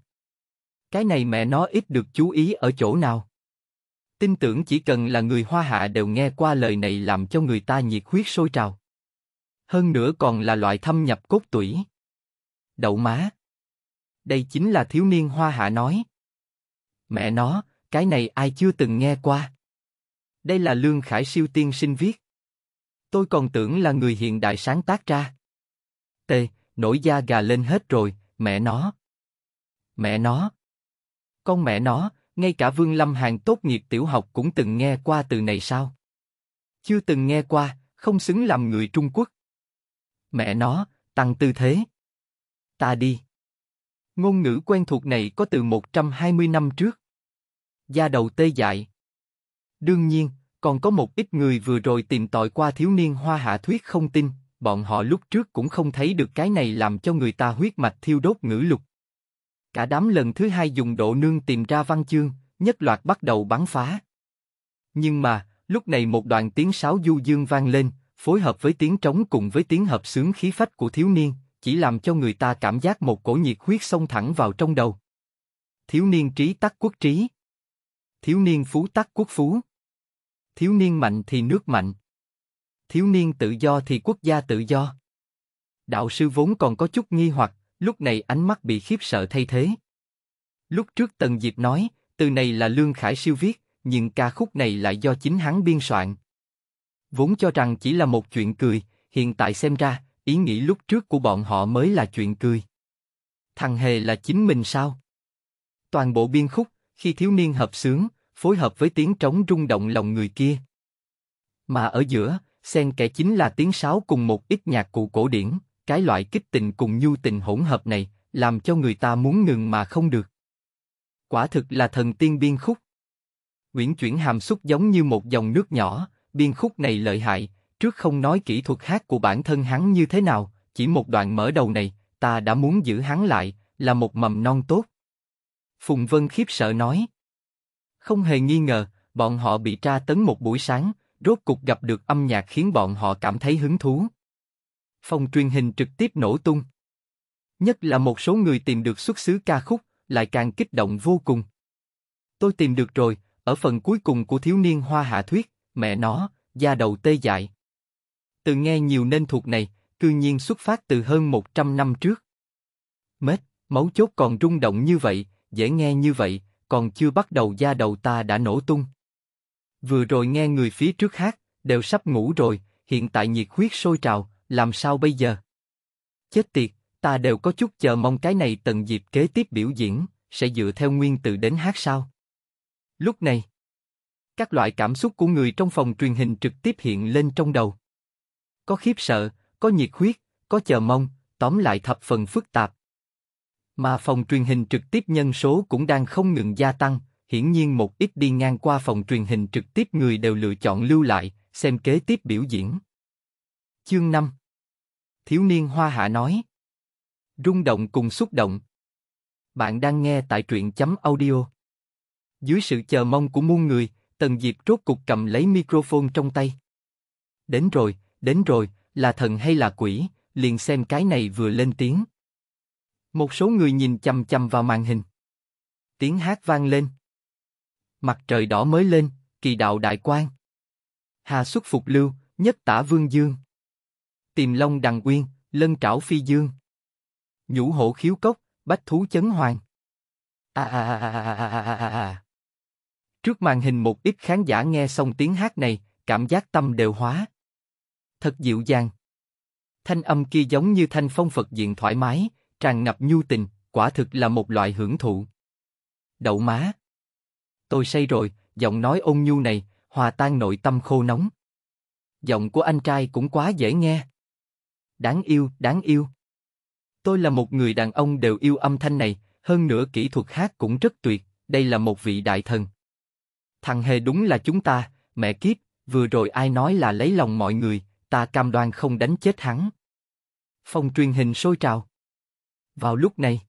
Cái này mẹ nó ít được chú ý ở chỗ nào? Tin tưởng chỉ cần là người hoa hạ đều nghe qua lời này làm cho người ta nhiệt huyết sôi trào. Hơn nữa còn là loại thâm nhập cốt tủy. Đậu má. Đây chính là thiếu niên hoa hạ nói. Mẹ nó, cái này ai chưa từng nghe qua. Đây là Lương Khải siêu tiên sinh viết. Tôi còn tưởng là người hiện đại sáng tác ra. tê, nổi da gà lên hết rồi, mẹ nó. Mẹ nó. Con mẹ nó, ngay cả Vương Lâm Hàn tốt nghiệp tiểu học cũng từng nghe qua từ này sao? Chưa từng nghe qua, không xứng làm người Trung Quốc. Mẹ nó, tăng tư thế. Ta đi. Ngôn ngữ quen thuộc này có từ 120 năm trước. Da đầu tê dại. Đương nhiên, còn có một ít người vừa rồi tìm tòi qua thiếu niên hoa hạ thuyết không tin, bọn họ lúc trước cũng không thấy được cái này làm cho người ta huyết mạch thiêu đốt ngữ lục. Cả đám lần thứ hai dùng độ nương tìm ra văn chương, nhất loạt bắt đầu bắn phá. Nhưng mà, lúc này một đoạn tiếng sáo du dương vang lên, phối hợp với tiếng trống cùng với tiếng hợp sướng khí phách của thiếu niên, chỉ làm cho người ta cảm giác một cổ nhiệt huyết xông thẳng vào trong đầu. Thiếu niên trí tắc quốc trí. Thiếu niên phú tắc quốc phú. Thiếu niên mạnh thì nước mạnh. Thiếu niên tự do thì quốc gia tự do. Đạo sư vốn còn có chút nghi hoặc, lúc này ánh mắt bị khiếp sợ thay thế. Lúc trước Tần Diệp nói, từ này là Lương Khải siêu viết, nhưng ca khúc này lại do chính hắn biên soạn. Vốn cho rằng chỉ là một chuyện cười, hiện tại xem ra, ý nghĩ lúc trước của bọn họ mới là chuyện cười. Thằng Hề là chính mình sao? Toàn bộ biên khúc, khi thiếu niên hợp sướng, phối hợp với tiếng trống rung động lòng người kia. Mà ở giữa, xen kẽ chính là tiếng sáo cùng một ít nhạc cụ cổ điển, cái loại kích tình cùng nhu tình hỗn hợp này, làm cho người ta muốn ngừng mà không được. Quả thực là thần tiên biên khúc. Nguyễn chuyển hàm xúc giống như một dòng nước nhỏ, biên khúc này lợi hại, Trước không nói kỹ thuật hát của bản thân hắn như thế nào, chỉ một đoạn mở đầu này, ta đã muốn giữ hắn lại, là một mầm non tốt. Phùng Vân khiếp sợ nói. Không hề nghi ngờ, bọn họ bị tra tấn một buổi sáng, rốt cục gặp được âm nhạc khiến bọn họ cảm thấy hứng thú. Phòng truyền hình trực tiếp nổ tung. Nhất là một số người tìm được xuất xứ ca khúc, lại càng kích động vô cùng. Tôi tìm được rồi, ở phần cuối cùng của thiếu niên hoa hạ thuyết, mẹ nó, da đầu tê dại từ nghe nhiều nên thuộc này, cư nhiên xuất phát từ hơn 100 năm trước. Mết, máu chốt còn rung động như vậy, dễ nghe như vậy, còn chưa bắt đầu da đầu ta đã nổ tung. Vừa rồi nghe người phía trước hát, đều sắp ngủ rồi, hiện tại nhiệt huyết sôi trào, làm sao bây giờ? Chết tiệt, ta đều có chút chờ mong cái này tận dịp kế tiếp biểu diễn, sẽ dựa theo nguyên từ đến hát sao? Lúc này, các loại cảm xúc của người trong phòng truyền hình trực tiếp hiện lên trong đầu có khiếp sợ, có nhiệt huyết, có chờ mong, tóm lại thập phần phức tạp. Mà phòng truyền hình trực tiếp nhân số cũng đang không ngừng gia tăng, hiển nhiên một ít đi ngang qua phòng truyền hình trực tiếp người đều lựa chọn lưu lại, xem kế tiếp biểu diễn. Chương 5 Thiếu niên Hoa Hạ nói Rung động cùng xúc động Bạn đang nghe tại truyện chấm audio Dưới sự chờ mong của muôn người, Tần Diệp rốt cục cầm lấy microphone trong tay. Đến rồi, đến rồi, là thần hay là quỷ, liền xem cái này vừa lên tiếng. Một số người nhìn chăm chăm vào màn hình. Tiếng hát vang lên. Mặt trời đỏ mới lên, kỳ đạo đại quan. Hà xuất phục lưu, nhất tả vương dương. Tìm long đằng uyên, lân trảo phi dương. Nhũ hổ khiếu cốc, bách thú chấn hoàng. à, à, à, à, à, à. Trước màn hình một ít khán giả nghe xong tiếng hát này, cảm giác tâm đều hóa thật dịu dàng. Thanh âm kia giống như thanh phong Phật diện thoải mái, tràn ngập nhu tình, quả thực là một loại hưởng thụ. Đậu má. Tôi say rồi, giọng nói ôn nhu này, hòa tan nội tâm khô nóng. Giọng của anh trai cũng quá dễ nghe. Đáng yêu, đáng yêu. Tôi là một người đàn ông đều yêu âm thanh này, hơn nữa kỹ thuật hát cũng rất tuyệt, đây là một vị đại thần. Thằng Hề đúng là chúng ta, mẹ kiếp, vừa rồi ai nói là lấy lòng mọi người, ta cam đoan không đánh chết hắn. Phòng truyền hình sôi trào. Vào lúc này,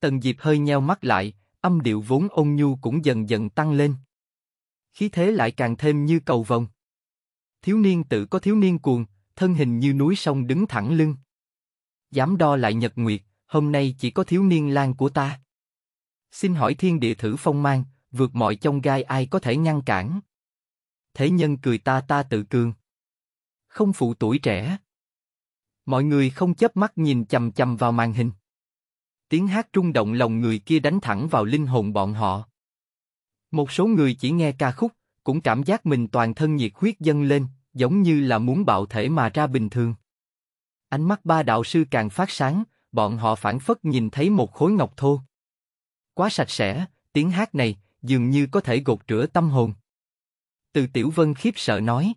Tần Diệp hơi nheo mắt lại, âm điệu vốn ôn nhu cũng dần dần tăng lên. Khí thế lại càng thêm như cầu vồng. Thiếu niên tự có thiếu niên cuồng, thân hình như núi sông đứng thẳng lưng. Dám đo lại nhật nguyệt, hôm nay chỉ có thiếu niên lang của ta. Xin hỏi thiên địa thử phong mang, vượt mọi trong gai ai có thể ngăn cản. Thế nhân cười ta ta tự cường không phụ tuổi trẻ. Mọi người không chớp mắt nhìn chầm chầm vào màn hình. Tiếng hát trung động lòng người kia đánh thẳng vào linh hồn bọn họ. Một số người chỉ nghe ca khúc, cũng cảm giác mình toàn thân nhiệt huyết dâng lên, giống như là muốn bạo thể mà ra bình thường. Ánh mắt ba đạo sư càng phát sáng, bọn họ phản phất nhìn thấy một khối ngọc thô. Quá sạch sẽ, tiếng hát này dường như có thể gột rửa tâm hồn. Từ Tiểu Vân khiếp sợ nói.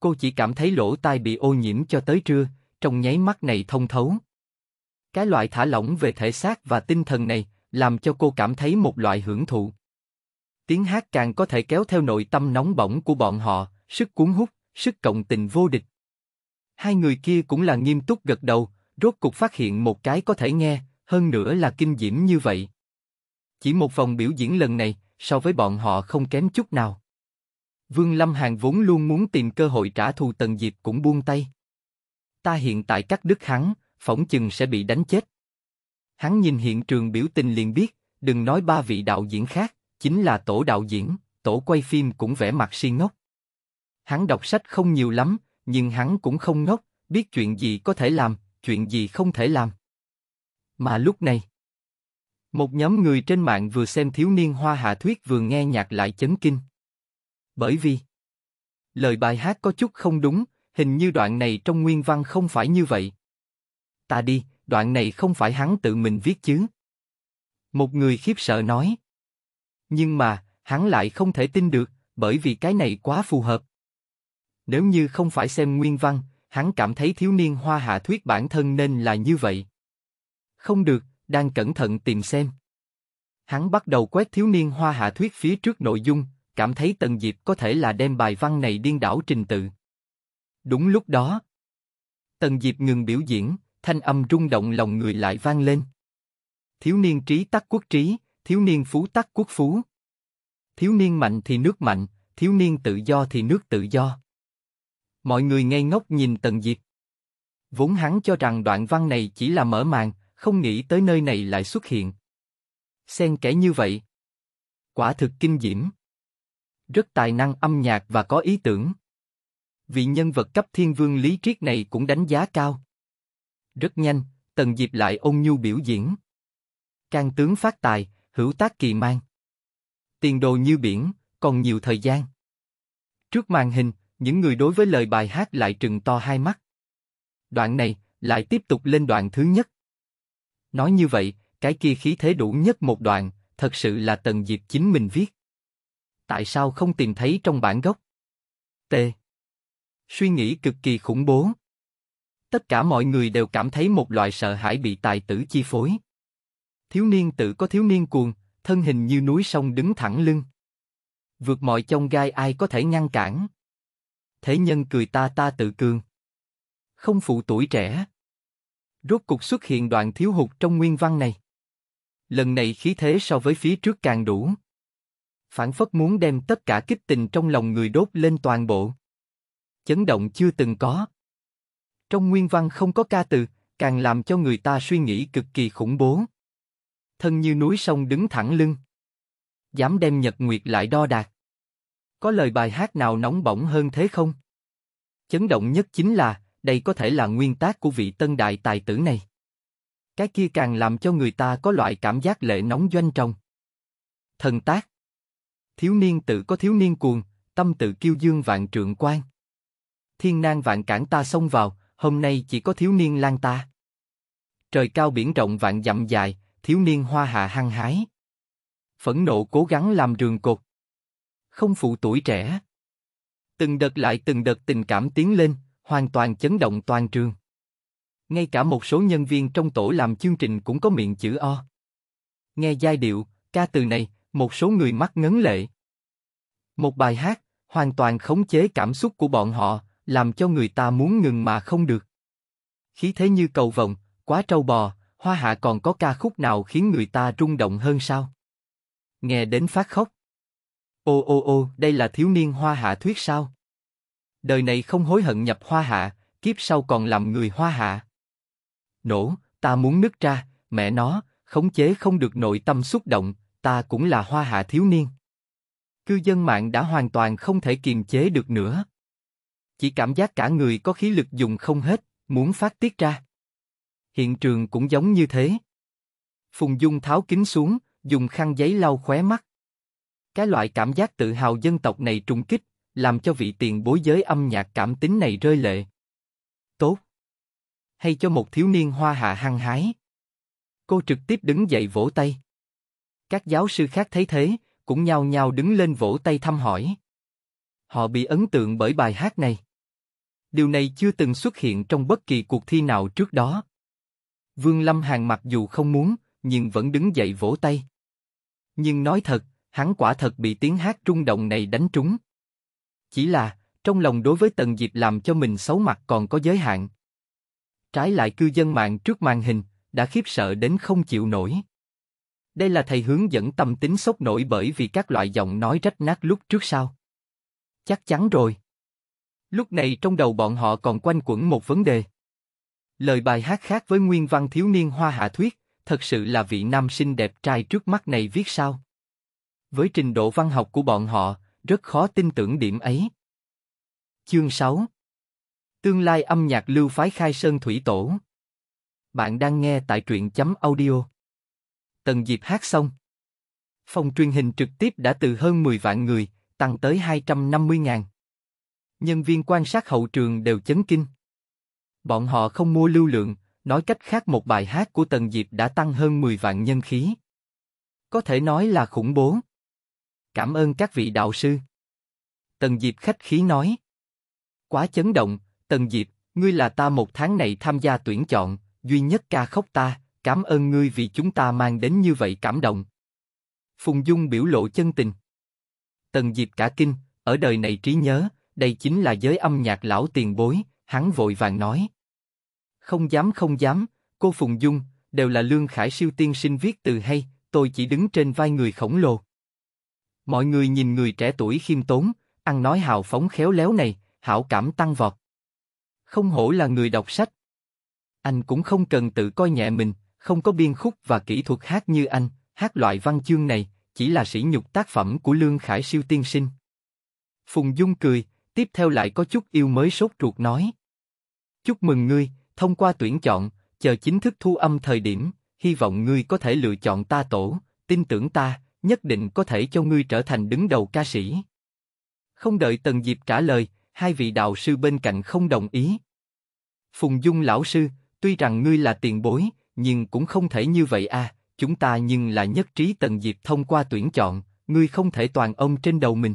Cô chỉ cảm thấy lỗ tai bị ô nhiễm cho tới trưa, trong nháy mắt này thông thấu. Cái loại thả lỏng về thể xác và tinh thần này, làm cho cô cảm thấy một loại hưởng thụ. Tiếng hát càng có thể kéo theo nội tâm nóng bỏng của bọn họ, sức cuốn hút, sức cộng tình vô địch. Hai người kia cũng là nghiêm túc gật đầu, rốt cục phát hiện một cái có thể nghe, hơn nữa là kinh diễm như vậy. Chỉ một vòng biểu diễn lần này, so với bọn họ không kém chút nào. Vương Lâm Hàn vốn luôn muốn tìm cơ hội trả thù Tần Diệp cũng buông tay. Ta hiện tại cắt đứt hắn, phỏng chừng sẽ bị đánh chết. Hắn nhìn hiện trường biểu tình liền biết, đừng nói ba vị đạo diễn khác, chính là tổ đạo diễn, tổ quay phim cũng vẻ mặt si ngốc. Hắn đọc sách không nhiều lắm, nhưng hắn cũng không ngốc, biết chuyện gì có thể làm, chuyện gì không thể làm. Mà lúc này, một nhóm người trên mạng vừa xem thiếu niên hoa hạ thuyết vừa nghe nhạc lại chấn kinh bởi vì lời bài hát có chút không đúng, hình như đoạn này trong nguyên văn không phải như vậy. Ta đi, đoạn này không phải hắn tự mình viết chứ. Một người khiếp sợ nói. Nhưng mà, hắn lại không thể tin được, bởi vì cái này quá phù hợp. Nếu như không phải xem nguyên văn, hắn cảm thấy thiếu niên hoa hạ thuyết bản thân nên là như vậy. Không được, đang cẩn thận tìm xem. Hắn bắt đầu quét thiếu niên hoa hạ thuyết phía trước nội dung, cảm thấy Tần Diệp có thể là đem bài văn này điên đảo trình tự. Đúng lúc đó, Tần Diệp ngừng biểu diễn, thanh âm rung động lòng người lại vang lên. Thiếu niên trí tắc quốc trí, thiếu niên phú tắc quốc phú. Thiếu niên mạnh thì nước mạnh, thiếu niên tự do thì nước tự do. Mọi người ngây ngốc nhìn Tần Diệp. Vốn hắn cho rằng đoạn văn này chỉ là mở màn, không nghĩ tới nơi này lại xuất hiện. Xen kẻ như vậy. Quả thực kinh diễm rất tài năng âm nhạc và có ý tưởng. Vị nhân vật cấp thiên vương Lý Triết này cũng đánh giá cao. Rất nhanh, Tần Diệp lại ôn nhu biểu diễn. Can tướng phát tài, hữu tác kỳ mang. Tiền đồ như biển, còn nhiều thời gian. Trước màn hình, những người đối với lời bài hát lại trừng to hai mắt. Đoạn này, lại tiếp tục lên đoạn thứ nhất. Nói như vậy, cái kia khí thế đủ nhất một đoạn, thật sự là Tần Diệp chính mình viết tại sao không tìm thấy trong bản gốc? T. Suy nghĩ cực kỳ khủng bố. Tất cả mọi người đều cảm thấy một loại sợ hãi bị tài tử chi phối. Thiếu niên tự có thiếu niên cuồng, thân hình như núi sông đứng thẳng lưng. Vượt mọi chông gai ai có thể ngăn cản. Thế nhân cười ta ta tự cường. Không phụ tuổi trẻ. Rốt cục xuất hiện đoạn thiếu hụt trong nguyên văn này. Lần này khí thế so với phía trước càng đủ phản phất muốn đem tất cả kích tình trong lòng người đốt lên toàn bộ. Chấn động chưa từng có. Trong nguyên văn không có ca từ, càng làm cho người ta suy nghĩ cực kỳ khủng bố. Thân như núi sông đứng thẳng lưng. Dám đem nhật nguyệt lại đo đạc. Có lời bài hát nào nóng bỏng hơn thế không? Chấn động nhất chính là, đây có thể là nguyên tác của vị tân đại tài tử này. Cái kia càng làm cho người ta có loại cảm giác lệ nóng doanh trồng. Thần tác thiếu niên tự có thiếu niên cuồng, tâm tự kiêu dương vạn trượng quan. Thiên nan vạn cản ta xông vào, hôm nay chỉ có thiếu niên lang ta. Trời cao biển rộng vạn dặm dài, thiếu niên hoa hạ hăng hái. Phẫn nộ cố gắng làm trường cột. Không phụ tuổi trẻ. Từng đợt lại từng đợt tình cảm tiến lên, hoàn toàn chấn động toàn trường. Ngay cả một số nhân viên trong tổ làm chương trình cũng có miệng chữ O. Nghe giai điệu, ca từ này, một số người mắt ngấn lệ. Một bài hát, hoàn toàn khống chế cảm xúc của bọn họ, làm cho người ta muốn ngừng mà không được. Khí thế như cầu vồng, quá trâu bò, hoa hạ còn có ca khúc nào khiến người ta rung động hơn sao? Nghe đến phát khóc. Ô ô ô, đây là thiếu niên hoa hạ thuyết sao? Đời này không hối hận nhập hoa hạ, kiếp sau còn làm người hoa hạ. Nổ, ta muốn nứt ra, mẹ nó, khống chế không được nội tâm xúc động, ta cũng là hoa hạ thiếu niên. Cư dân mạng đã hoàn toàn không thể kiềm chế được nữa. Chỉ cảm giác cả người có khí lực dùng không hết, muốn phát tiết ra. Hiện trường cũng giống như thế. Phùng Dung tháo kính xuống, dùng khăn giấy lau khóe mắt. Cái loại cảm giác tự hào dân tộc này trùng kích, làm cho vị tiền bối giới âm nhạc cảm tính này rơi lệ. Tốt. Hay cho một thiếu niên hoa hạ hăng hái. Cô trực tiếp đứng dậy vỗ tay. Các giáo sư khác thấy thế, cũng nhao nhao đứng lên vỗ tay thăm hỏi. Họ bị ấn tượng bởi bài hát này. Điều này chưa từng xuất hiện trong bất kỳ cuộc thi nào trước đó. Vương Lâm Hàn mặc dù không muốn, nhưng vẫn đứng dậy vỗ tay. Nhưng nói thật, hắn quả thật bị tiếng hát rung động này đánh trúng. Chỉ là, trong lòng đối với Tần dịp làm cho mình xấu mặt còn có giới hạn. Trái lại cư dân mạng trước màn hình, đã khiếp sợ đến không chịu nổi. Đây là thầy hướng dẫn tâm tính sốc nổi bởi vì các loại giọng nói rách nát lúc trước sau. Chắc chắn rồi. Lúc này trong đầu bọn họ còn quanh quẩn một vấn đề. Lời bài hát khác với nguyên văn thiếu niên hoa hạ thuyết, thật sự là vị nam sinh đẹp trai trước mắt này viết sao? Với trình độ văn học của bọn họ, rất khó tin tưởng điểm ấy. Chương 6 Tương lai âm nhạc lưu phái khai sơn thủy tổ Bạn đang nghe tại truyện chấm audio Tần Diệp hát xong. Phòng truyền hình trực tiếp đã từ hơn 10 vạn người, tăng tới 250 ngàn. Nhân viên quan sát hậu trường đều chấn kinh. Bọn họ không mua lưu lượng, nói cách khác một bài hát của Tần Diệp đã tăng hơn 10 vạn nhân khí. Có thể nói là khủng bố. Cảm ơn các vị đạo sư. Tần Diệp khách khí nói. Quá chấn động, Tần Diệp, ngươi là ta một tháng này tham gia tuyển chọn, duy nhất ca khóc ta, cảm ơn ngươi vì chúng ta mang đến như vậy cảm động. Phùng Dung biểu lộ chân tình. Tần Diệp cả kinh, ở đời này trí nhớ, đây chính là giới âm nhạc lão tiền bối, hắn vội vàng nói. Không dám không dám, cô Phùng Dung, đều là Lương Khải siêu tiên sinh viết từ hay, tôi chỉ đứng trên vai người khổng lồ. Mọi người nhìn người trẻ tuổi khiêm tốn, ăn nói hào phóng khéo léo này, hảo cảm tăng vọt. Không hổ là người đọc sách. Anh cũng không cần tự coi nhẹ mình, không có biên khúc và kỹ thuật hát như anh, hát loại văn chương này, chỉ là sỉ nhục tác phẩm của Lương Khải siêu tiên sinh. Phùng Dung cười, tiếp theo lại có chút yêu mới sốt ruột nói. Chúc mừng ngươi, thông qua tuyển chọn, chờ chính thức thu âm thời điểm, hy vọng ngươi có thể lựa chọn ta tổ, tin tưởng ta, nhất định có thể cho ngươi trở thành đứng đầu ca sĩ. Không đợi Tần Diệp trả lời, hai vị đạo sư bên cạnh không đồng ý. Phùng Dung lão sư, tuy rằng ngươi là tiền bối, nhưng cũng không thể như vậy a à, chúng ta nhưng là nhất trí Tần Diệp thông qua tuyển chọn, ngươi không thể toàn ông trên đầu mình.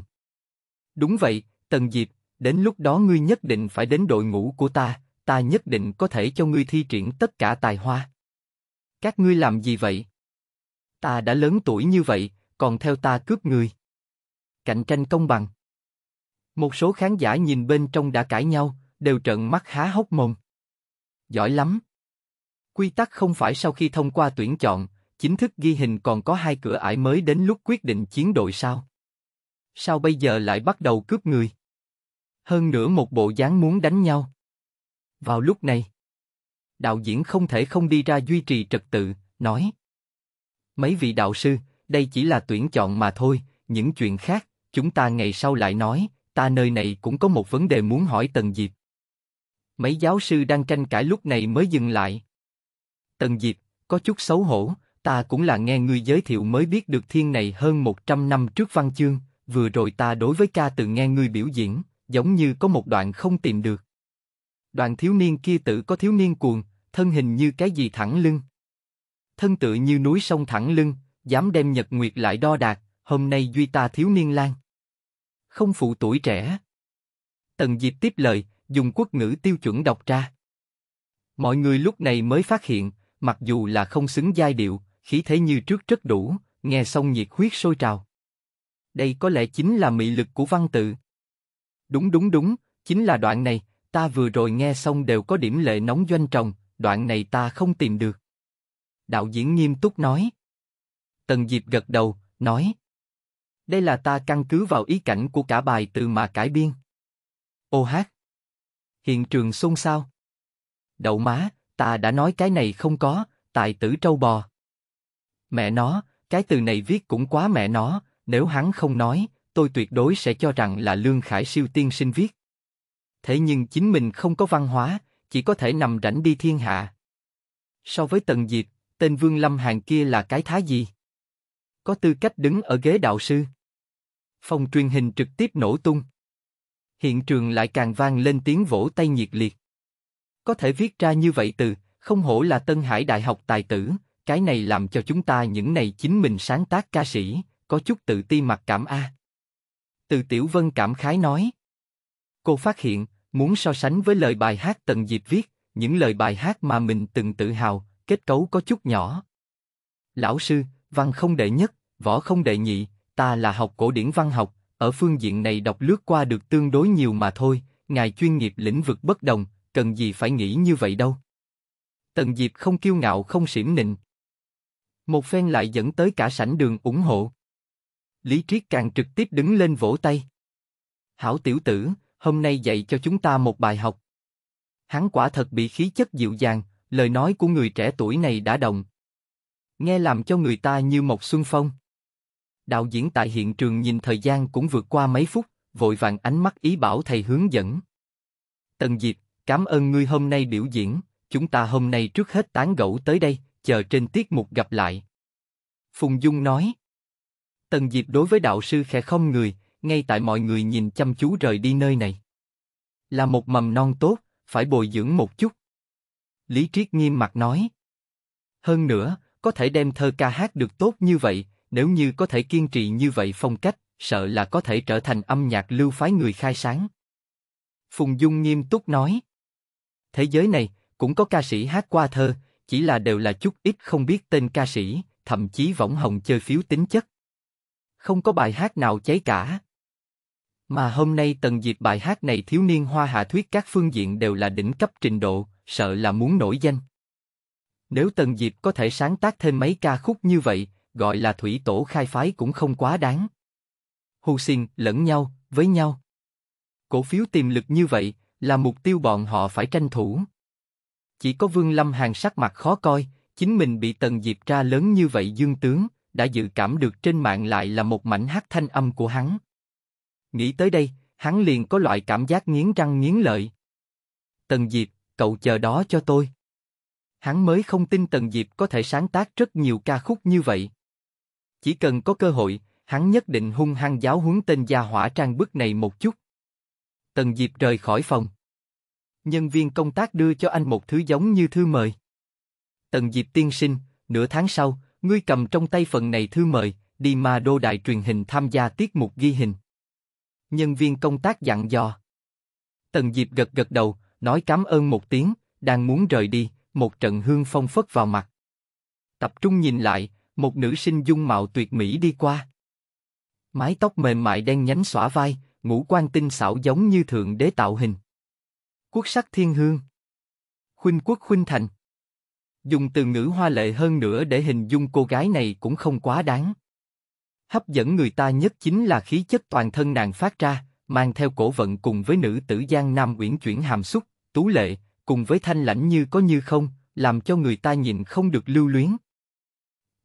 Đúng vậy, Tần Diệp, đến lúc đó ngươi nhất định phải đến đội ngũ của ta, ta nhất định có thể cho ngươi thi triển tất cả tài hoa. Các ngươi làm gì vậy? Ta đã lớn tuổi như vậy, còn theo ta cướp người. Cạnh tranh công bằng. Một số khán giả nhìn bên trong đã cãi nhau, đều trợn mắt há hốc mồm. Giỏi lắm. Quy tắc không phải sau khi thông qua tuyển chọn, chính thức ghi hình còn có hai cửa ải mới đến lúc quyết định chiến đội sao? Sao bây giờ lại bắt đầu cướp người? Hơn nữa một bộ dáng muốn đánh nhau. Vào lúc này, đạo diễn không thể không đi ra duy trì trật tự, nói. Mấy vị đạo sư, đây chỉ là tuyển chọn mà thôi, những chuyện khác, chúng ta ngày sau lại nói, ta nơi này cũng có một vấn đề muốn hỏi Tần dịp. Mấy giáo sư đang tranh cãi lúc này mới dừng lại. Tần Diệp, có chút xấu hổ, ta cũng là nghe ngươi giới thiệu mới biết được thiên này hơn 100 năm trước văn chương, vừa rồi ta đối với ca từ nghe ngươi biểu diễn, giống như có một đoạn không tìm được. Đoạn thiếu niên kia tự có thiếu niên cuồng, thân hình như cái gì thẳng lưng. Thân tự như núi sông thẳng lưng, dám đem nhật nguyệt lại đo đạc, hôm nay duy ta thiếu niên lang, Không phụ tuổi trẻ. Tần Diệp tiếp lời, dùng quốc ngữ tiêu chuẩn đọc ra. Mọi người lúc này mới phát hiện, mặc dù là không xứng giai điệu, khí thế như trước rất đủ, nghe xong nhiệt huyết sôi trào. Đây có lẽ chính là mị lực của văn tự. Đúng đúng đúng, chính là đoạn này, ta vừa rồi nghe xong đều có điểm lệ nóng doanh trồng, đoạn này ta không tìm được. Đạo diễn nghiêm túc nói. Tần Diệp gật đầu, nói. Đây là ta căn cứ vào ý cảnh của cả bài từ mà cải biên. Ô hát. Hiện trường xôn xao. Đậu má, ta đã nói cái này không có, tài tử trâu bò. Mẹ nó, cái từ này viết cũng quá mẹ nó, nếu hắn không nói, tôi tuyệt đối sẽ cho rằng là Lương Khải siêu tiên sinh viết. Thế nhưng chính mình không có văn hóa, chỉ có thể nằm rảnh đi thiên hạ. So với Tần Diệp, tên Vương Lâm Hàng kia là cái thái gì? Có tư cách đứng ở ghế đạo sư. Phòng truyền hình trực tiếp nổ tung. Hiện trường lại càng vang lên tiếng vỗ tay nhiệt liệt. Có thể viết ra như vậy từ, không hổ là Tân Hải Đại học tài tử, cái này làm cho chúng ta những này chính mình sáng tác ca sĩ, có chút tự ti mặc cảm a. Từ Tiểu Vân cảm khái nói. Cô phát hiện, muốn so sánh với lời bài hát Tần dịp viết, những lời bài hát mà mình từng tự hào, kết cấu có chút nhỏ. Lão sư, văn không đệ nhất, võ không đệ nhị, ta là học cổ điển văn học, ở phương diện này đọc lướt qua được tương đối nhiều mà thôi, ngài chuyên nghiệp lĩnh vực bất đồng, cần gì phải nghĩ như vậy đâu. Tần Diệp không kiêu ngạo không xỉm nịnh. Một phen lại dẫn tới cả sảnh đường ủng hộ. Lý Triết càng trực tiếp đứng lên vỗ tay. Hảo tiểu tử, hôm nay dạy cho chúng ta một bài học. Hắn quả thật bị khí chất dịu dàng, lời nói của người trẻ tuổi này đã đồng. Nghe làm cho người ta như một xuân phong. Đạo diễn tại hiện trường nhìn thời gian cũng vượt qua mấy phút, vội vàng ánh mắt ý bảo thầy hướng dẫn. Tần Diệp, cảm ơn ngươi hôm nay biểu diễn, chúng ta hôm nay trước hết tán gẫu tới đây, chờ trên tiết mục gặp lại. Phùng Dung nói. Tần Diệp đối với đạo sư khẽ không người, ngay tại mọi người nhìn chăm chú rời đi nơi này. Là một mầm non tốt, phải bồi dưỡng một chút. Lý Triết nghiêm mặt nói. Hơn nữa, có thể đem thơ ca hát được tốt như vậy, nếu như có thể kiên trì như vậy phong cách, sợ là có thể trở thành âm nhạc lưu phái người khai sáng. Phùng Dung nghiêm túc nói. Thế giới này, cũng có ca sĩ hát qua thơ, chỉ là đều là chút ít không biết tên ca sĩ, thậm chí võng hồng chơi phiếu tính chất. Không có bài hát nào cháy cả. Mà hôm nay tần diệp bài hát này thiếu niên hoa hạ thuyết các phương diện đều là đỉnh cấp trình độ, sợ là muốn nổi danh. Nếu tần diệp có thể sáng tác thêm mấy ca khúc như vậy, gọi là thủy tổ khai phái cũng không quá đáng. Hù xin lẫn nhau, với nhau. Cổ phiếu tiềm lực như vậy, là mục tiêu bọn họ phải tranh thủ. Chỉ có Vương Lâm Hàn sắc mặt khó coi, chính mình bị Tần Diệp tra lớn như vậy dương tướng, đã dự cảm được trên mạng lại là một mảnh hát thanh âm của hắn. Nghĩ tới đây, hắn liền có loại cảm giác nghiến răng nghiến lợi. Tần Diệp, cậu chờ đó cho tôi. Hắn mới không tin Tần Diệp có thể sáng tác rất nhiều ca khúc như vậy. Chỉ cần có cơ hội, hắn nhất định hung hăng giáo huấn tên gia hỏa trang bức này một chút. Tần Diệp rời khỏi phòng, nhân viên công tác đưa cho anh một thứ giống như thư mời. Tần Diệp tiên sinh, nửa tháng sau, ngươi cầm trong tay phần này thư mời, đi mà đô đại truyền hình tham gia tiết mục ghi hình. Nhân viên công tác dặn dò. Tần Diệp gật gật đầu, nói cảm ơn một tiếng, đang muốn rời đi, một trận hương phong phất vào mặt. Tập trung nhìn lại, một nữ sinh dung mạo tuyệt mỹ đi qua. Mái tóc mềm mại đen nhánh xõa vai, ngũ quan tinh xảo giống như thượng đế tạo hình quốc sắc thiên hương. Khuynh quốc khuynh thành. Dùng từ ngữ hoa lệ hơn nữa để hình dung cô gái này cũng không quá đáng. Hấp dẫn người ta nhất chính là khí chất toàn thân nàng phát ra, mang theo cổ vận cùng với nữ tử Giang Nam uyển chuyển hàm xúc, tú lệ, cùng với thanh lãnh như có như không, làm cho người ta nhìn không được lưu luyến.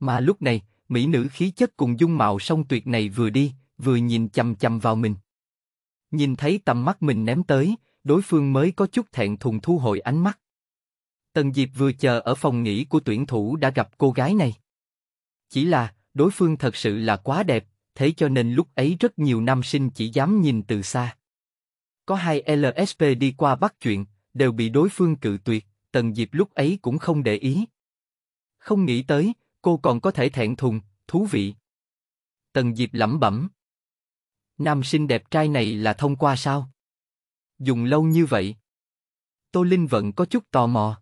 Mà lúc này, mỹ nữ khí chất cùng dung mạo song tuyệt này vừa đi, vừa nhìn chầm chầm vào mình. Nhìn thấy tầm mắt mình ném tới, đối phương mới có chút thẹn thùng thu hồi ánh mắt. Tần Diệp vừa chờ ở phòng nghỉ của tuyển thủ đã gặp cô gái này. Chỉ là, đối phương thật sự là quá đẹp, thế cho nên lúc ấy rất nhiều nam sinh chỉ dám nhìn từ xa. Có hai LSP đi qua bắt chuyện, đều bị đối phương cự tuyệt, Tần Diệp lúc ấy cũng không để ý. Không nghĩ tới, cô còn có thể thẹn thùng, thú vị. Tần Diệp lẩm bẩm. Nam sinh đẹp trai này là thông qua sao? dùng lâu như vậy. Tô Linh vẫn có chút tò mò.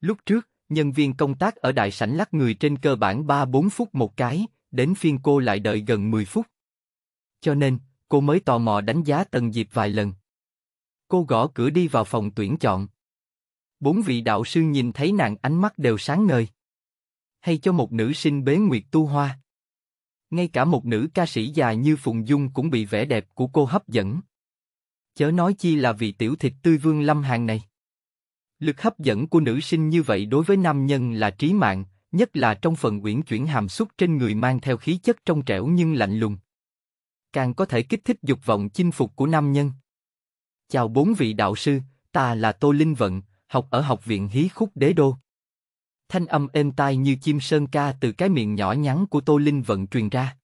Lúc trước, nhân viên công tác ở đại sảnh lắc người trên cơ bản 3-4 phút một cái, đến phiên cô lại đợi gần 10 phút. Cho nên, cô mới tò mò đánh giá Tần Diệp vài lần. Cô gõ cửa đi vào phòng tuyển chọn. Bốn vị đạo sư nhìn thấy nàng ánh mắt đều sáng ngời. Hay cho một nữ sinh bế nguyệt tu hoa. Ngay cả một nữ ca sĩ già như Phùng Dung cũng bị vẻ đẹp của cô hấp dẫn chớ nói chi là vị tiểu thịt tươi vương lâm hàng này. Lực hấp dẫn của nữ sinh như vậy đối với nam nhân là trí mạng, nhất là trong phần quyển chuyển hàm xúc trên người mang theo khí chất trong trẻo nhưng lạnh lùng. Càng có thể kích thích dục vọng chinh phục của nam nhân. Chào bốn vị đạo sư, ta là Tô Linh Vận, học ở Học viện Hí Khúc Đế Đô. Thanh âm êm tai như chim sơn ca từ cái miệng nhỏ nhắn của Tô Linh Vận truyền ra.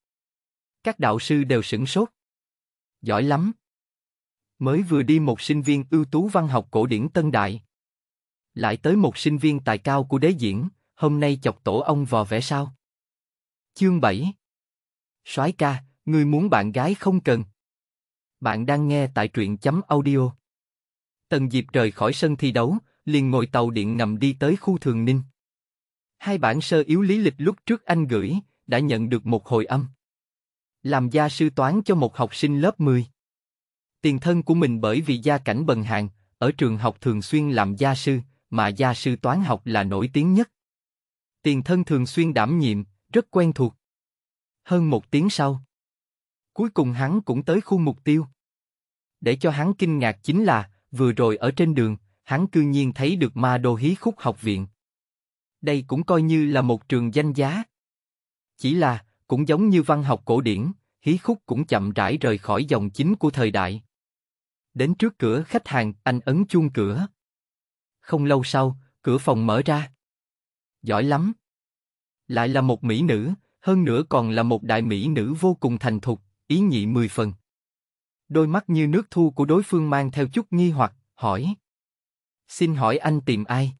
Các đạo sư đều sửng sốt. Giỏi lắm, Mới vừa đi một sinh viên ưu tú văn học cổ điển tân đại. Lại tới một sinh viên tài cao của đế diễn, hôm nay chọc tổ ông vò vẽ sao? Chương 7 soái ca, người muốn bạn gái không cần. Bạn đang nghe tại truyện chấm audio. Tần Diệp rời khỏi sân thi đấu, liền ngồi tàu điện ngầm đi tới khu Thường Ninh. Hai bản sơ yếu lý lịch lúc trước anh gửi, đã nhận được một hồi âm. Làm gia sư toán cho một học sinh lớp 10 tiền thân của mình bởi vì gia cảnh bần hàn ở trường học thường xuyên làm gia sư, mà gia sư toán học là nổi tiếng nhất. Tiền thân thường xuyên đảm nhiệm, rất quen thuộc. Hơn một tiếng sau, cuối cùng hắn cũng tới khu mục tiêu. Để cho hắn kinh ngạc chính là, vừa rồi ở trên đường, hắn cư nhiên thấy được ma đô hí khúc học viện. Đây cũng coi như là một trường danh giá. Chỉ là, cũng giống như văn học cổ điển, hí khúc cũng chậm rãi rời khỏi dòng chính của thời đại. Đến trước cửa khách hàng, anh ấn chuông cửa. Không lâu sau, cửa phòng mở ra. Giỏi lắm. Lại là một mỹ nữ, hơn nữa còn là một đại mỹ nữ vô cùng thành thục, ý nhị mười phần. Đôi mắt như nước thu của đối phương mang theo chút nghi hoặc, hỏi. Xin hỏi anh tìm ai?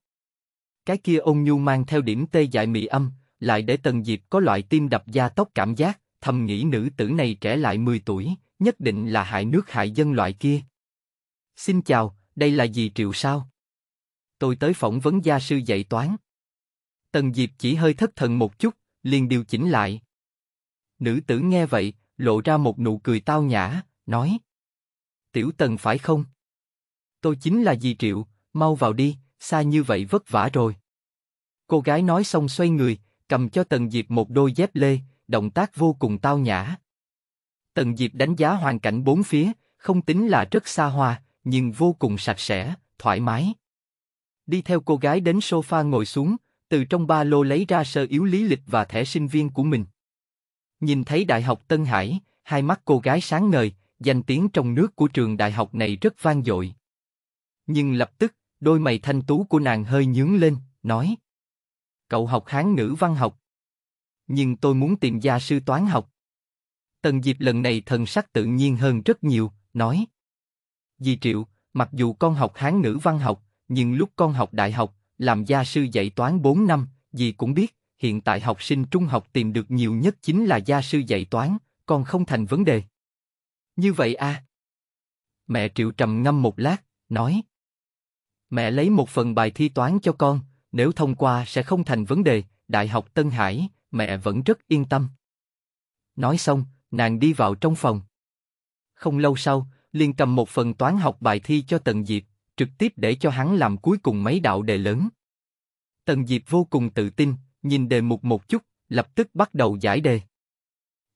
Cái kia ôn nhu mang theo điểm tê dại mị âm, lại để Tần Diệp có loại tim đập da tóc cảm giác, thầm nghĩ nữ tử này trẻ lại mười tuổi, nhất định là hại nước hại dân loại kia. Xin chào, đây là dì Triệu sao? Tôi tới phỏng vấn gia sư dạy toán. Tần Diệp chỉ hơi thất thần một chút, liền điều chỉnh lại. Nữ tử nghe vậy, lộ ra một nụ cười tao nhã, nói. Tiểu Tần phải không? Tôi chính là dì Triệu, mau vào đi, xa như vậy vất vả rồi. Cô gái nói xong xoay người, cầm cho Tần Diệp một đôi dép lê, động tác vô cùng tao nhã. Tần Diệp đánh giá hoàn cảnh bốn phía, không tính là rất xa hoa, nhưng vô cùng sạch sẽ, thoải mái. Đi theo cô gái đến sofa ngồi xuống, từ trong ba lô lấy ra sơ yếu lý lịch và thẻ sinh viên của mình. Nhìn thấy Đại học Tân Hải, hai mắt cô gái sáng ngời, danh tiếng trong nước của trường đại học này rất vang dội. Nhưng lập tức, đôi mày thanh tú của nàng hơi nhướng lên, nói Cậu học Hán ngữ văn học. Nhưng tôi muốn tìm gia sư toán học. Tần Diệp lần này thần sắc tự nhiên hơn rất nhiều, nói Dì Triệu, mặc dù con học Hán ngữ văn học, nhưng lúc con học đại học, làm gia sư dạy toán 4 năm, dì cũng biết, hiện tại học sinh trung học tìm được nhiều nhất chính là gia sư dạy toán, còn không thành vấn đề. Như vậy à? Mẹ Triệu trầm ngâm một lát, nói. Mẹ lấy một phần bài thi toán cho con, nếu thông qua sẽ không thành vấn đề, Đại học Tân Hải, mẹ vẫn rất yên tâm. Nói xong, nàng đi vào trong phòng. Không lâu sau, liền cầm một phần toán học bài thi cho Tần Diệp, trực tiếp để cho hắn làm cuối cùng mấy đạo đề lớn. Tần Diệp vô cùng tự tin, nhìn đề mục một chút, lập tức bắt đầu giải đề.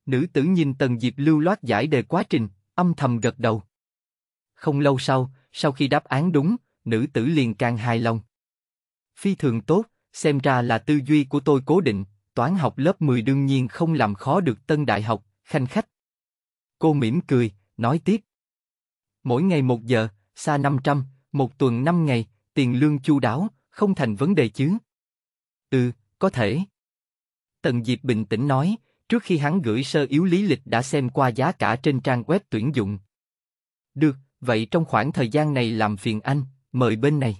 Nữ tử nhìn Tần Diệp lưu loát giải đề quá trình, âm thầm gật đầu. Không lâu sau, sau khi đáp án đúng, nữ tử liền càng hài lòng. Phi thường tốt, xem ra là tư duy của tôi cố định, toán học lớp 10 đương nhiên không làm khó được tân đại học, khanh khách. Cô mỉm cười, nói tiếp mỗi ngày một giờ, xa 500, một tuần 5 ngày, tiền lương chu đáo, không thành vấn đề chứ? Ừ, có thể. Tần Diệp bình tĩnh nói, trước khi hắn gửi sơ yếu lý lịch đã xem qua giá cả trên trang web tuyển dụng. Được, vậy trong khoảng thời gian này làm phiền anh, mời bên này.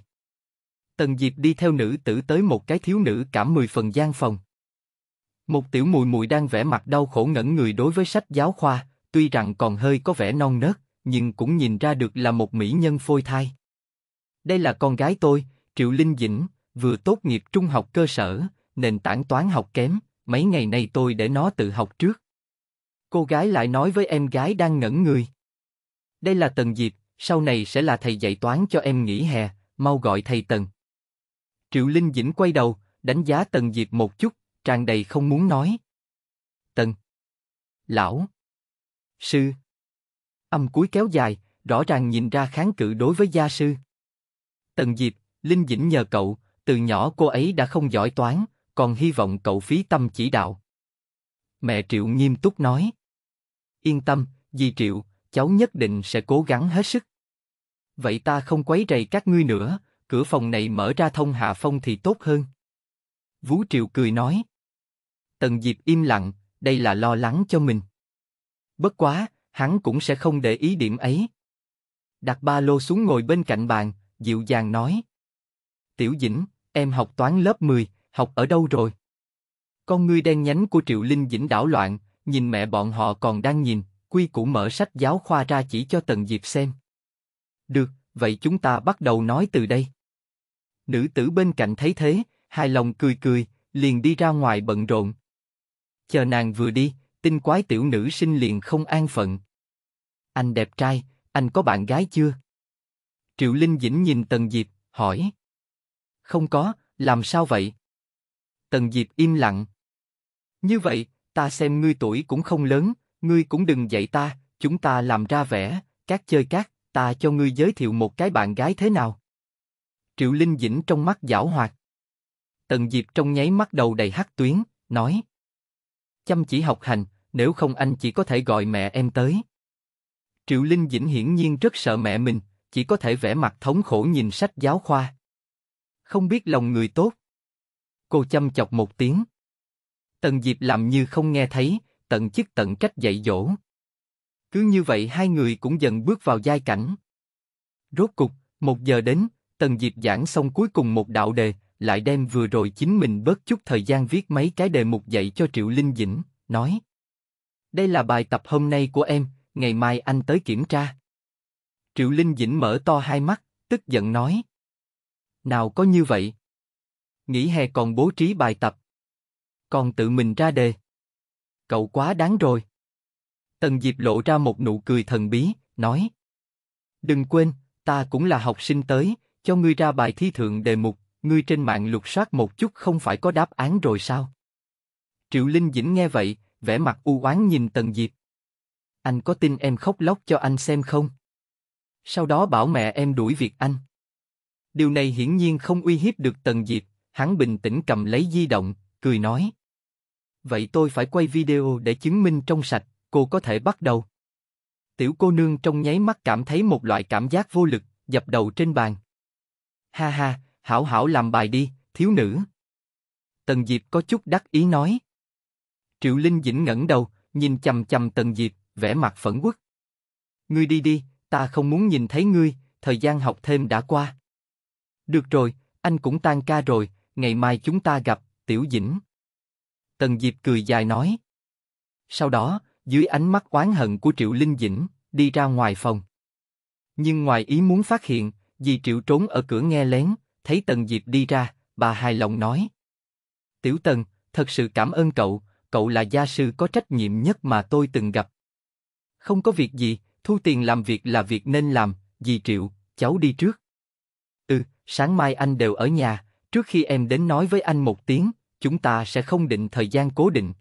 Tần Diệp đi theo nữ tử tới một cái thiếu nữ cảm mười phần gian phòng. Một tiểu mùi mùi đang vẽ mặt đau khổ ngẩn người đối với sách giáo khoa, tuy rằng còn hơi có vẻ non nớt, nhưng cũng nhìn ra được là một mỹ nhân phôi thai. Đây là con gái tôi, Triệu Linh Dĩnh, vừa tốt nghiệp trung học cơ sở, nền tảng toán học kém, mấy ngày nay tôi để nó tự học trước. Cô gái lại nói với em gái đang ngẩn người. Đây là Tần Diệp, sau này sẽ là thầy dạy toán cho em nghỉ hè, mau gọi thầy Tần. Triệu Linh Dĩnh quay đầu, đánh giá Tần Diệp một chút, tràn đầy không muốn nói. Tần. Lão. Sư. Âm cuối kéo dài, rõ ràng nhìn ra kháng cự đối với gia sư. Tần Diệp, Linh Dĩnh nhờ cậu, từ nhỏ cô ấy đã không giỏi toán, còn hy vọng cậu phí tâm chỉ đạo. Mẹ Triệu nghiêm túc nói. Yên tâm, dì Triệu, cháu nhất định sẽ cố gắng hết sức. Vậy ta không quấy rầy các ngươi nữa, cửa phòng này mở ra thông hạ phong thì tốt hơn. Vú Triệu cười nói. Tần Diệp im lặng, đây là lo lắng cho mình. Bất quá, hắn cũng sẽ không để ý điểm ấy. Đặt ba lô xuống ngồi bên cạnh bàn, dịu dàng nói. Tiểu Dĩnh, em học toán lớp 10, học ở đâu rồi? Con ngươi đen nhánh của Triệu Linh Dĩnh đảo loạn, nhìn mẹ bọn họ còn đang nhìn, quy củ mở sách giáo khoa ra chỉ cho Tần Diệp xem. Được, vậy chúng ta bắt đầu nói từ đây. Nữ tử bên cạnh thấy thế, hài lòng cười cười, liền đi ra ngoài bận rộn. Chờ nàng vừa đi, tinh quái tiểu nữ sinh liền không an phận. Anh đẹp trai, anh có bạn gái chưa? Triệu Linh Dĩnh nhìn Tần Diệp, hỏi. Không có, làm sao vậy? Tần Diệp im lặng. Như vậy, ta xem ngươi tuổi cũng không lớn, ngươi cũng đừng dạy ta, chúng ta làm ra vẻ, các chơi các, ta cho ngươi giới thiệu một cái bạn gái thế nào. Triệu Linh Dĩnh trong mắt giảo hoạt. Tần Diệp trong nháy mắt đầu đầy hắc tuyến, nói. Chăm chỉ học hành, nếu không anh chỉ có thể gọi mẹ em tới. Triệu Linh Dĩnh hiển nhiên rất sợ mẹ mình, chỉ có thể vẽ mặt thống khổ nhìn sách giáo khoa. Không biết lòng người tốt. Cô chăm chọc một tiếng. Tần Diệp làm như không nghe thấy, tận chức tận cách dạy dỗ. Cứ như vậy hai người cũng dần bước vào giai cảnh. Rốt cục, một giờ đến, Tần Diệp giảng xong cuối cùng một đạo đề, lại đem vừa rồi chính mình bớt chút thời gian viết mấy cái đề mục dạy cho Triệu Linh Dĩnh, nói. Đây là bài tập hôm nay của em, ngày mai anh tới kiểm tra. Triệu Linh Dĩnh mở to hai mắt, tức giận nói. Nào có như vậy? Nghỉ hè còn bố trí bài tập. Còn tự mình ra đề. Cậu quá đáng rồi. Tần Diệp lộ ra một nụ cười thần bí, nói. Đừng quên, ta cũng là học sinh tới, cho ngươi ra bài thi thượng đề mục, ngươi trên mạng lục soát một chút không phải có đáp án rồi sao? Triệu Linh Dĩnh nghe vậy, vẻ mặt u oán nhìn Tần Diệp. Anh có tin em khóc lóc cho anh xem không? Sau đó bảo mẹ em đuổi việc anh. Điều này hiển nhiên không uy hiếp được Tần Diệp, hắn bình tĩnh cầm lấy di động, cười nói. Vậy tôi phải quay video để chứng minh trong sạch, cô có thể bắt đầu. Tiểu cô nương trong nháy mắt cảm thấy một loại cảm giác vô lực, dập đầu trên bàn. Ha ha, hảo hảo làm bài đi, thiếu nữ. Tần Diệp có chút đắc ý nói. Triệu Linh Dĩnh ngẩng đầu, nhìn chầm chầm Tần Diệp, vẻ mặt phẫn quất. Ngươi đi đi, ta không muốn nhìn thấy ngươi, thời gian học thêm đã qua. Được rồi, anh cũng tan ca rồi, ngày mai chúng ta gặp, Tiểu Dĩnh. Tần Diệp cười dài nói. Sau đó, dưới ánh mắt oán hận của Triệu Linh Dĩnh, đi ra ngoài phòng. Nhưng ngoài ý muốn phát hiện, vì Triệu trốn ở cửa nghe lén, thấy Tần Diệp đi ra, bà hài lòng nói. Tiểu Tần, thật sự cảm ơn cậu, cậu là gia sư có trách nhiệm nhất mà tôi từng gặp. Không có việc gì, thu tiền làm việc là việc nên làm, dì Triệu, cháu đi trước. Ừ, sáng mai anh đều ở nhà, trước khi em đến nói với anh một tiếng, chúng ta sẽ không định thời gian cố định.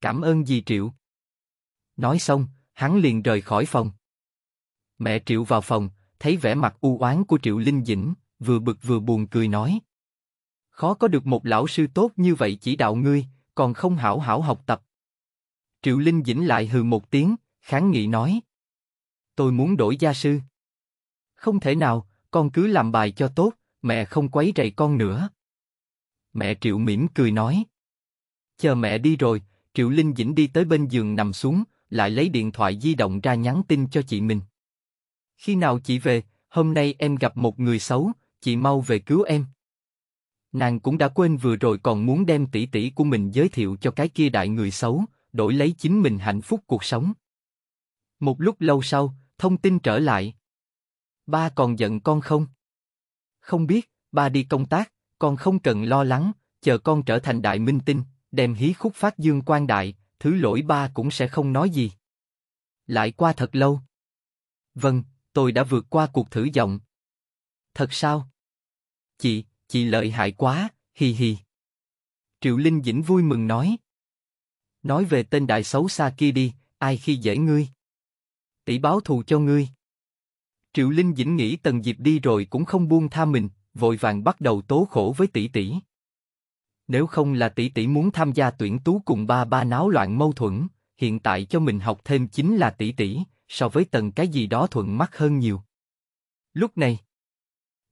Cảm ơn dì Triệu. Nói xong, hắn liền rời khỏi phòng. Mẹ Triệu vào phòng, thấy vẻ mặt u oán của Triệu Linh Dĩnh, vừa bực vừa buồn cười nói. Khó có được một lão sư tốt như vậy chỉ đạo ngươi, còn không hảo hảo học tập. Triệu Linh Dĩnh lại hừ một tiếng, kháng nghị nói. Tôi muốn đổi gia sư. Không thể nào, con cứ làm bài cho tốt, mẹ không quấy rầy con nữa. Mẹ Triệu mỉm cười nói. Chờ mẹ đi rồi, Triệu Linh Dĩnh đi tới bên giường nằm xuống, lại lấy điện thoại di động ra nhắn tin cho chị mình. Khi nào chị về, hôm nay em gặp một người xấu, chị mau về cứu em. Nàng cũng đã quên vừa rồi còn muốn đem tỷ tỷ của mình giới thiệu cho cái kia đại người xấu, đổi lấy chính mình hạnh phúc cuộc sống. Một lúc lâu sau, thông tin trở lại. Ba còn giận con không? Không biết, ba đi công tác, con không cần lo lắng, chờ con trở thành đại minh tinh, đem hí khúc phát dương quan đại, thứ lỗi ba cũng sẽ không nói gì. Lại qua thật lâu. Vâng, tôi đã vượt qua cuộc thử giọng. Thật sao? Chị, chị lợi hại quá, hì hì. Triệu Linh Dĩnh vui mừng nói. Nói về tên đại xấu xa kia đi, ai khi dễ ngươi? tỷ báo thù cho ngươi. Triệu Linh Dĩnh nghĩ Tần Diệp đi rồi cũng không buông tha mình, vội vàng bắt đầu tố khổ với tỷ tỷ. Nếu không là tỷ tỷ muốn tham gia tuyển tú cùng ba ba náo loạn mâu thuẫn, hiện tại cho mình học thêm chính là tỷ tỷ, so với Tần cái gì đó thuận mắt hơn nhiều. Lúc này,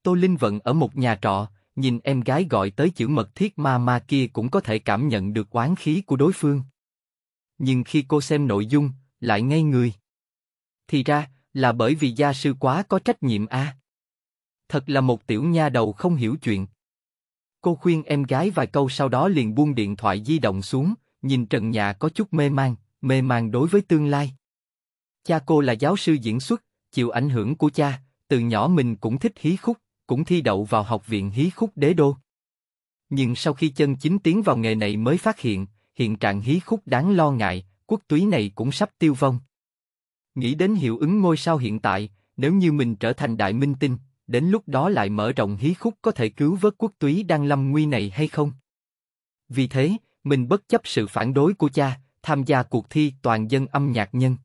Tô Linh Vận ở một nhà trọ, nhìn em gái gọi tới chữ mật thiết ma ma kia cũng có thể cảm nhận được oán khí của đối phương. Nhưng khi cô xem nội dung, lại ngay người thì ra là bởi vì gia sư quá có trách nhiệm a. À. Thật là một tiểu nha đầu không hiểu chuyện. Cô khuyên em gái vài câu sau đó liền buông điện thoại di động xuống, nhìn trần nhà có chút mê man mê man đối với tương lai. Cha cô là giáo sư diễn xuất, chịu ảnh hưởng của cha, từ nhỏ mình cũng thích hí khúc, cũng thi đậu vào học viện hí khúc đế đô. Nhưng sau khi chân chính tiến vào nghề này mới phát hiện, hiện trạng hí khúc đáng lo ngại, quốc túy này cũng sắp tiêu vong. Nghĩ đến hiệu ứng ngôi sao hiện tại, nếu như mình trở thành đại minh tinh, đến lúc đó lại mở rộng hí khúc có thể cứu vớt quốc túy đang lâm nguy này hay không? Vì thế, mình bất chấp sự phản đối của cha, tham gia cuộc thi toàn dân âm nhạc nhân.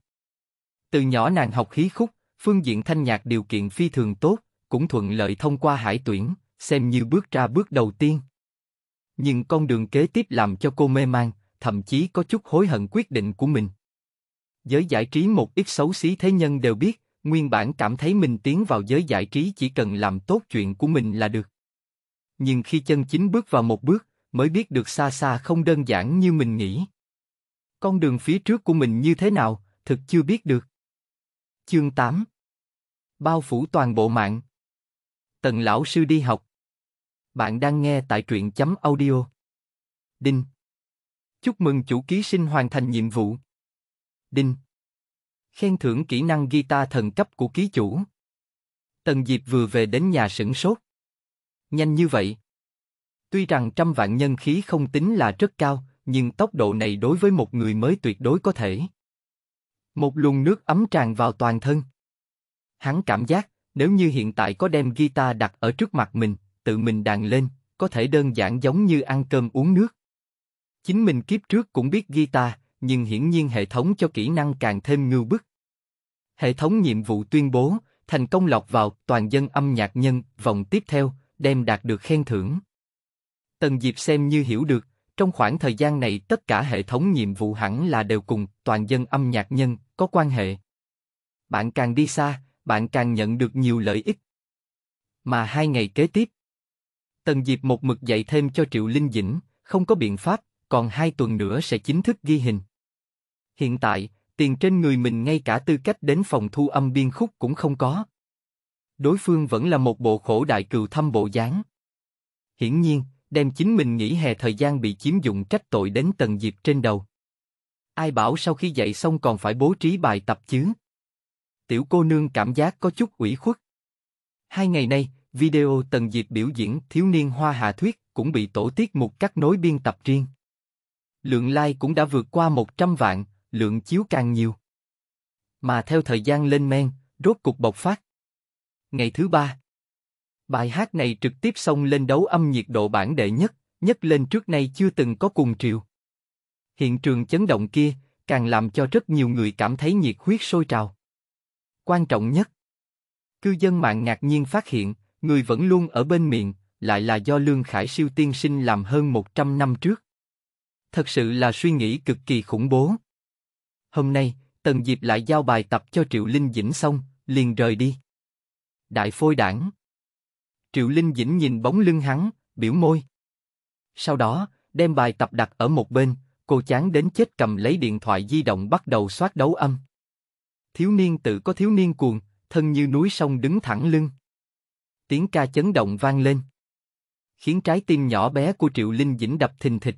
Từ nhỏ nàng học hí khúc, phương diện thanh nhạc điều kiện phi thường tốt, cũng thuận lợi thông qua hải tuyển, xem như bước ra bước đầu tiên. Nhưng con đường kế tiếp làm cho cô mê mang, thậm chí có chút hối hận quyết định của mình. Giới giải trí một ít xấu xí thế nhân đều biết, nguyên bản cảm thấy mình tiến vào giới giải trí chỉ cần làm tốt chuyện của mình là được. Nhưng khi chân chính bước vào một bước, mới biết được xa xa không đơn giản như mình nghĩ. Con đường phía trước của mình như thế nào, thực chưa biết được. Chương 8 Bao phủ toàn bộ mạng Tần lão sư đi học Bạn đang nghe tại truyện chấm audio Đinh Chúc mừng chủ ký sinh hoàn thành nhiệm vụ Đinh. Khen thưởng kỹ năng guitar thần cấp của ký chủ. Tần Diệp vừa về đến nhà sửng sốt. Nhanh như vậy. Tuy rằng trăm vạn nhân khí không tính là rất cao, nhưng tốc độ này đối với một người mới tuyệt đối có thể. Một luồng nước ấm tràn vào toàn thân. Hắn cảm giác, nếu như hiện tại có đem guitar đặt ở trước mặt mình, tự mình đàn lên, có thể đơn giản giống như ăn cơm uống nước. Chính mình kiếp trước cũng biết guitar, nhưng hiển nhiên hệ thống cho kỹ năng càng thêm ngưu bức. Hệ thống nhiệm vụ tuyên bố, thành công lọc vào toàn dân âm nhạc nhân, vòng tiếp theo, đem đạt được khen thưởng. Tần Diệp xem như hiểu được, trong khoảng thời gian này tất cả hệ thống nhiệm vụ hẳn là đều cùng toàn dân âm nhạc nhân có quan hệ. Bạn càng đi xa, bạn càng nhận được nhiều lợi ích. Mà hai ngày kế tiếp, Tần Diệp một mực dạy thêm cho Triệu Linh Dĩnh, không có biện pháp, còn hai tuần nữa sẽ chính thức ghi hình hiện tại, tiền trên người mình ngay cả tư cách đến phòng thu âm biên khúc cũng không có. Đối phương vẫn là một bộ khổ đại cừu thăm bộ dáng. Hiển nhiên, đem chính mình nghỉ hè thời gian bị chiếm dụng trách tội đến tần diệp trên đầu. Ai bảo sau khi dậy xong còn phải bố trí bài tập chứ? Tiểu cô nương cảm giác có chút ủy khuất. Hai ngày nay, video tần diệp biểu diễn thiếu niên hoa hạ thuyết cũng bị tổ tiết mục cắt nối biên tập riêng. Lượng like cũng đã vượt qua 100 vạn, lượng chiếu càng nhiều. Mà theo thời gian lên men, rốt cục bộc phát. Ngày thứ ba, bài hát này trực tiếp xông lên đấu âm nhiệt độ bản đệ nhất, nhất lên trước nay chưa từng có cùng triều. Hiện trường chấn động kia càng làm cho rất nhiều người cảm thấy nhiệt huyết sôi trào. Quan trọng nhất, cư dân mạng ngạc nhiên phát hiện, người vẫn luôn ở bên miệng, lại là do Lương Khải siêu tiên sinh làm hơn 100 năm trước. Thật sự là suy nghĩ cực kỳ khủng bố. Hôm nay, Tần Diệp lại giao bài tập cho Triệu Linh Dĩnh xong, liền rời đi. Đại phôi đảng. Triệu Linh Dĩnh nhìn bóng lưng hắn, biểu môi. Sau đó, đem bài tập đặt ở một bên, cô chán đến chết cầm lấy điện thoại di động bắt đầu soát đấu âm. Thiếu niên tự có thiếu niên cuồng, thân như núi sông đứng thẳng lưng. Tiếng ca chấn động vang lên. Khiến trái tim nhỏ bé của Triệu Linh Dĩnh đập thình thịch.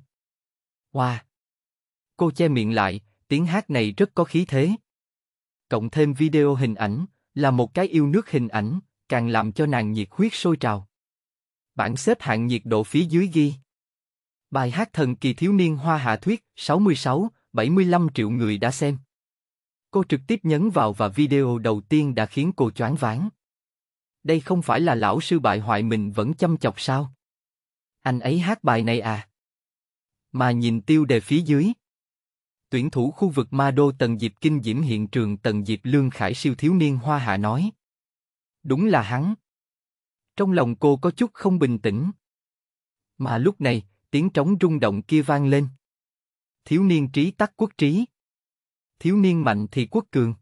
Hoa! Cô che miệng lại, tiếng hát này rất có khí thế. Cộng thêm video hình ảnh, là một cái yêu nước hình ảnh, càng làm cho nàng nhiệt huyết sôi trào. Bảng xếp hạng nhiệt độ phía dưới ghi. Bài hát thần kỳ thiếu niên hoa hạ thuyết, 66, 75 triệu người đã xem. Cô trực tiếp nhấn vào và video đầu tiên đã khiến cô choáng váng. Đây không phải là lão sư bại hoại mình vẫn chăm chọc sao? Anh ấy hát bài này à? Mà nhìn tiêu đề phía dưới, tuyển thủ khu vực ma đô tần diệp kinh diễm hiện trường tần diệp lương khải siêu thiếu niên hoa hạ nói. Đúng là hắn. Trong lòng cô có chút không bình tĩnh. Mà lúc này, tiếng trống rung động kia vang lên. Thiếu niên trí tắc quốc trí. Thiếu niên mạnh thì quốc cường.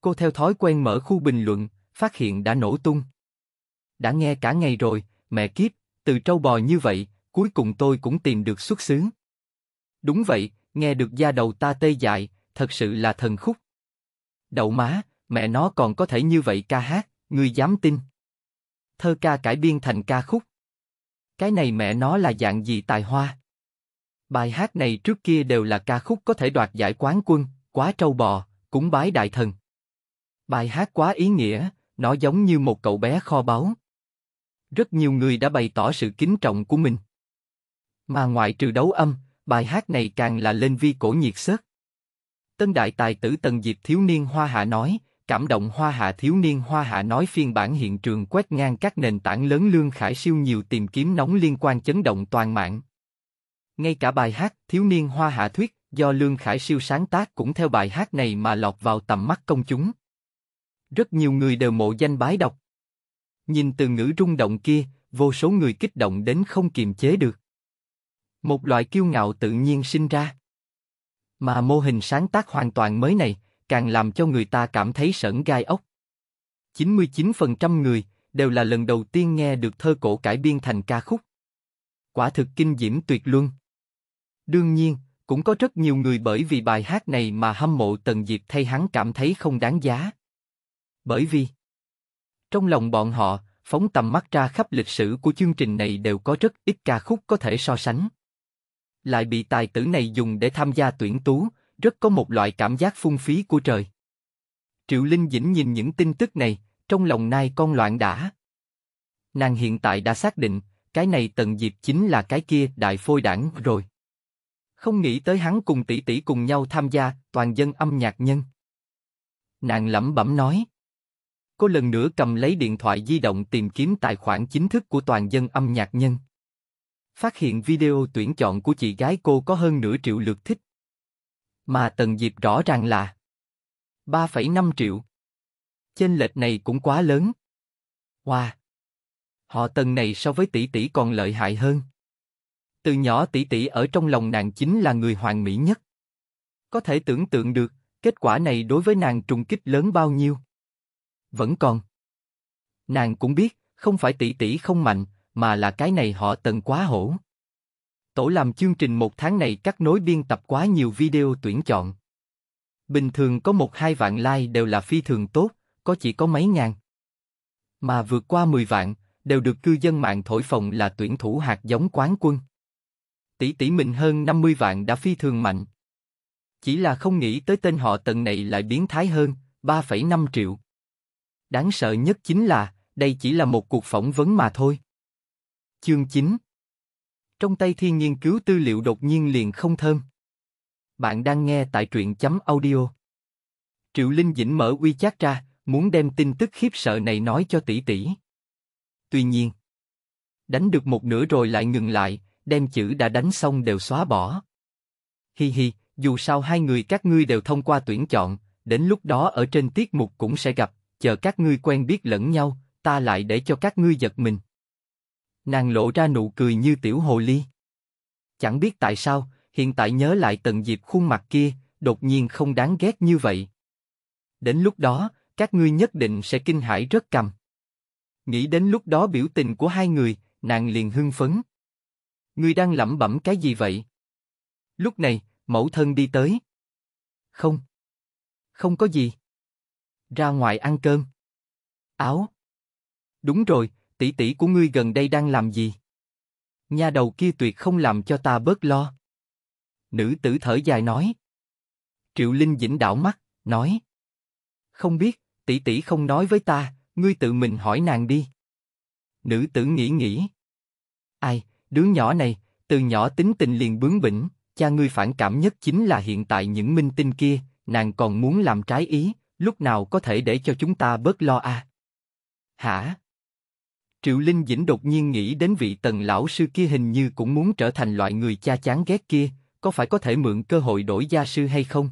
Cô theo thói quen mở khu bình luận, phát hiện đã nổ tung. Đã nghe cả ngày rồi, mẹ kiếp, từ trâu bò như vậy, cuối cùng tôi cũng tìm được xuất xứ. Đúng vậy, nghe được da đầu ta tê dại, thật sự là thần khúc. Đậu má, mẹ nó còn có thể như vậy ca hát, ngươi dám tin. Thơ ca cải biên thành ca khúc. Cái này mẹ nó là dạng gì tài hoa? Bài hát này trước kia đều là ca khúc có thể đoạt giải quán quân, quá trâu bò, cúng bái đại thần. Bài hát quá ý nghĩa, nó giống như một cậu bé kho báu. Rất nhiều người đã bày tỏ sự kính trọng của mình. Mà ngoại trừ đấu âm, Bài hát này càng là lên vi cổ nhiệt sớt. Tân đại tài tử Tần Diệp thiếu niên Hoa Hạ nói, cảm động Hoa Hạ thiếu niên Hoa Hạ nói phiên bản hiện trường quét ngang các nền tảng lớn lương khải siêu nhiều tìm kiếm nóng liên quan chấn động toàn mạng. Ngay cả bài hát Thiếu niên Hoa Hạ thuyết do Lương Khải Siêu sáng tác cũng theo bài hát này mà lọt vào tầm mắt công chúng. Rất nhiều người đều mộ danh bái đọc. Nhìn từ ngữ rung động kia, vô số người kích động đến không kiềm chế được. Một loại kiêu ngạo tự nhiên sinh ra. Mà mô hình sáng tác hoàn toàn mới này càng làm cho người ta cảm thấy sởn gai ốc. 99% người đều là lần đầu tiên nghe được thơ cổ cải biên thành ca khúc. Quả thực kinh diễm tuyệt luân. Đương nhiên, cũng có rất nhiều người bởi vì bài hát này mà hâm mộ Tần Diệp thay hắn cảm thấy không đáng giá. Bởi vì trong lòng bọn họ, phóng tầm mắt ra khắp lịch sử của chương trình này đều có rất ít ca khúc có thể so sánh lại bị tài tử này dùng để tham gia tuyển tú, rất có một loại cảm giác phung phí của trời. Triệu Linh Dĩnh nhìn những tin tức này, trong lòng nai con loạn đã. Nàng hiện tại đã xác định, cái này Tần Diệp chính là cái kia đại phôi đảng rồi. Không nghĩ tới hắn cùng tỷ tỷ cùng nhau tham gia toàn dân âm nhạc nhân. Nàng lẩm bẩm nói. Cô lần nữa cầm lấy điện thoại di động tìm kiếm tài khoản chính thức của toàn dân âm nhạc nhân. Phát hiện video tuyển chọn của chị gái cô có hơn nửa triệu lượt thích. Mà Tần Diệp rõ ràng là 3,5 triệu. Chênh lệch này cũng quá lớn. Wow! Họ Tần này so với tỷ tỷ còn lợi hại hơn. Từ nhỏ tỷ tỷ ở trong lòng nàng chính là người hoàn mỹ nhất. Có thể tưởng tượng được, kết quả này đối với nàng trùng kích lớn bao nhiêu. Vẫn còn. Nàng cũng biết, không phải tỷ tỷ không mạnh, mà là cái này họ tần quá hổ. Tổ làm chương trình một tháng này cắt nối biên tập quá nhiều video tuyển chọn. Bình thường có một hai vạn like đều là phi thường tốt, có chỉ có mấy ngàn. Mà vượt qua 10 vạn, đều được cư dân mạng thổi phồng là tuyển thủ hạt giống quán quân. Tỷ tỷ mình hơn 50 vạn đã phi thường mạnh. Chỉ là không nghĩ tới tên họ tần này lại biến thái hơn, 3,5 triệu. Đáng sợ nhất chính là, đây chỉ là một cuộc phỏng vấn mà thôi. Chương 9 Trong tay thiên nghiên cứu tư liệu đột nhiên liền không thơm. Bạn đang nghe tại truyện chấm audio. Triệu Linh Dĩnh mở uy chát ra, muốn đem tin tức khiếp sợ này nói cho tỷ tỷ. Tuy nhiên, đánh được một nửa rồi lại ngừng lại, đem chữ đã đánh xong đều xóa bỏ. Hi hi, dù sao hai người các ngươi đều thông qua tuyển chọn, đến lúc đó ở trên tiết mục cũng sẽ gặp, chờ các ngươi quen biết lẫn nhau, ta lại để cho các ngươi giật mình. Nàng lộ ra nụ cười như tiểu hồ ly. Chẳng biết tại sao, hiện tại nhớ lại tận dịp khuôn mặt kia, đột nhiên không đáng ghét như vậy. Đến lúc đó, các ngươi nhất định sẽ kinh hãi rất cầm. Nghĩ đến lúc đó biểu tình của hai người, nàng liền hưng phấn. Ngươi đang lẩm bẩm cái gì vậy? Lúc này, mẫu thân đi tới. Không. Không có gì. Ra ngoài ăn cơm. Áo. Đúng rồi, tỷ tỷ của ngươi gần đây đang làm gì? Nha đầu kia tuyệt không làm cho ta bớt lo. Nữ tử thở dài nói. Triệu Linh Dĩnh đảo mắt, nói. Không biết, tỷ tỷ không nói với ta, ngươi tự mình hỏi nàng đi. Nữ tử nghĩ nghĩ. Ai, đứa nhỏ này, từ nhỏ tính tình liền bướng bỉnh, cha ngươi phản cảm nhất chính là hiện tại những minh tinh kia, nàng còn muốn làm trái ý, lúc nào có thể để cho chúng ta bớt lo à? Hả? Triệu Linh Dĩnh đột nhiên nghĩ đến vị tần lão sư kia hình như cũng muốn trở thành loại người cha chán ghét kia, có phải có thể mượn cơ hội đổi gia sư hay không?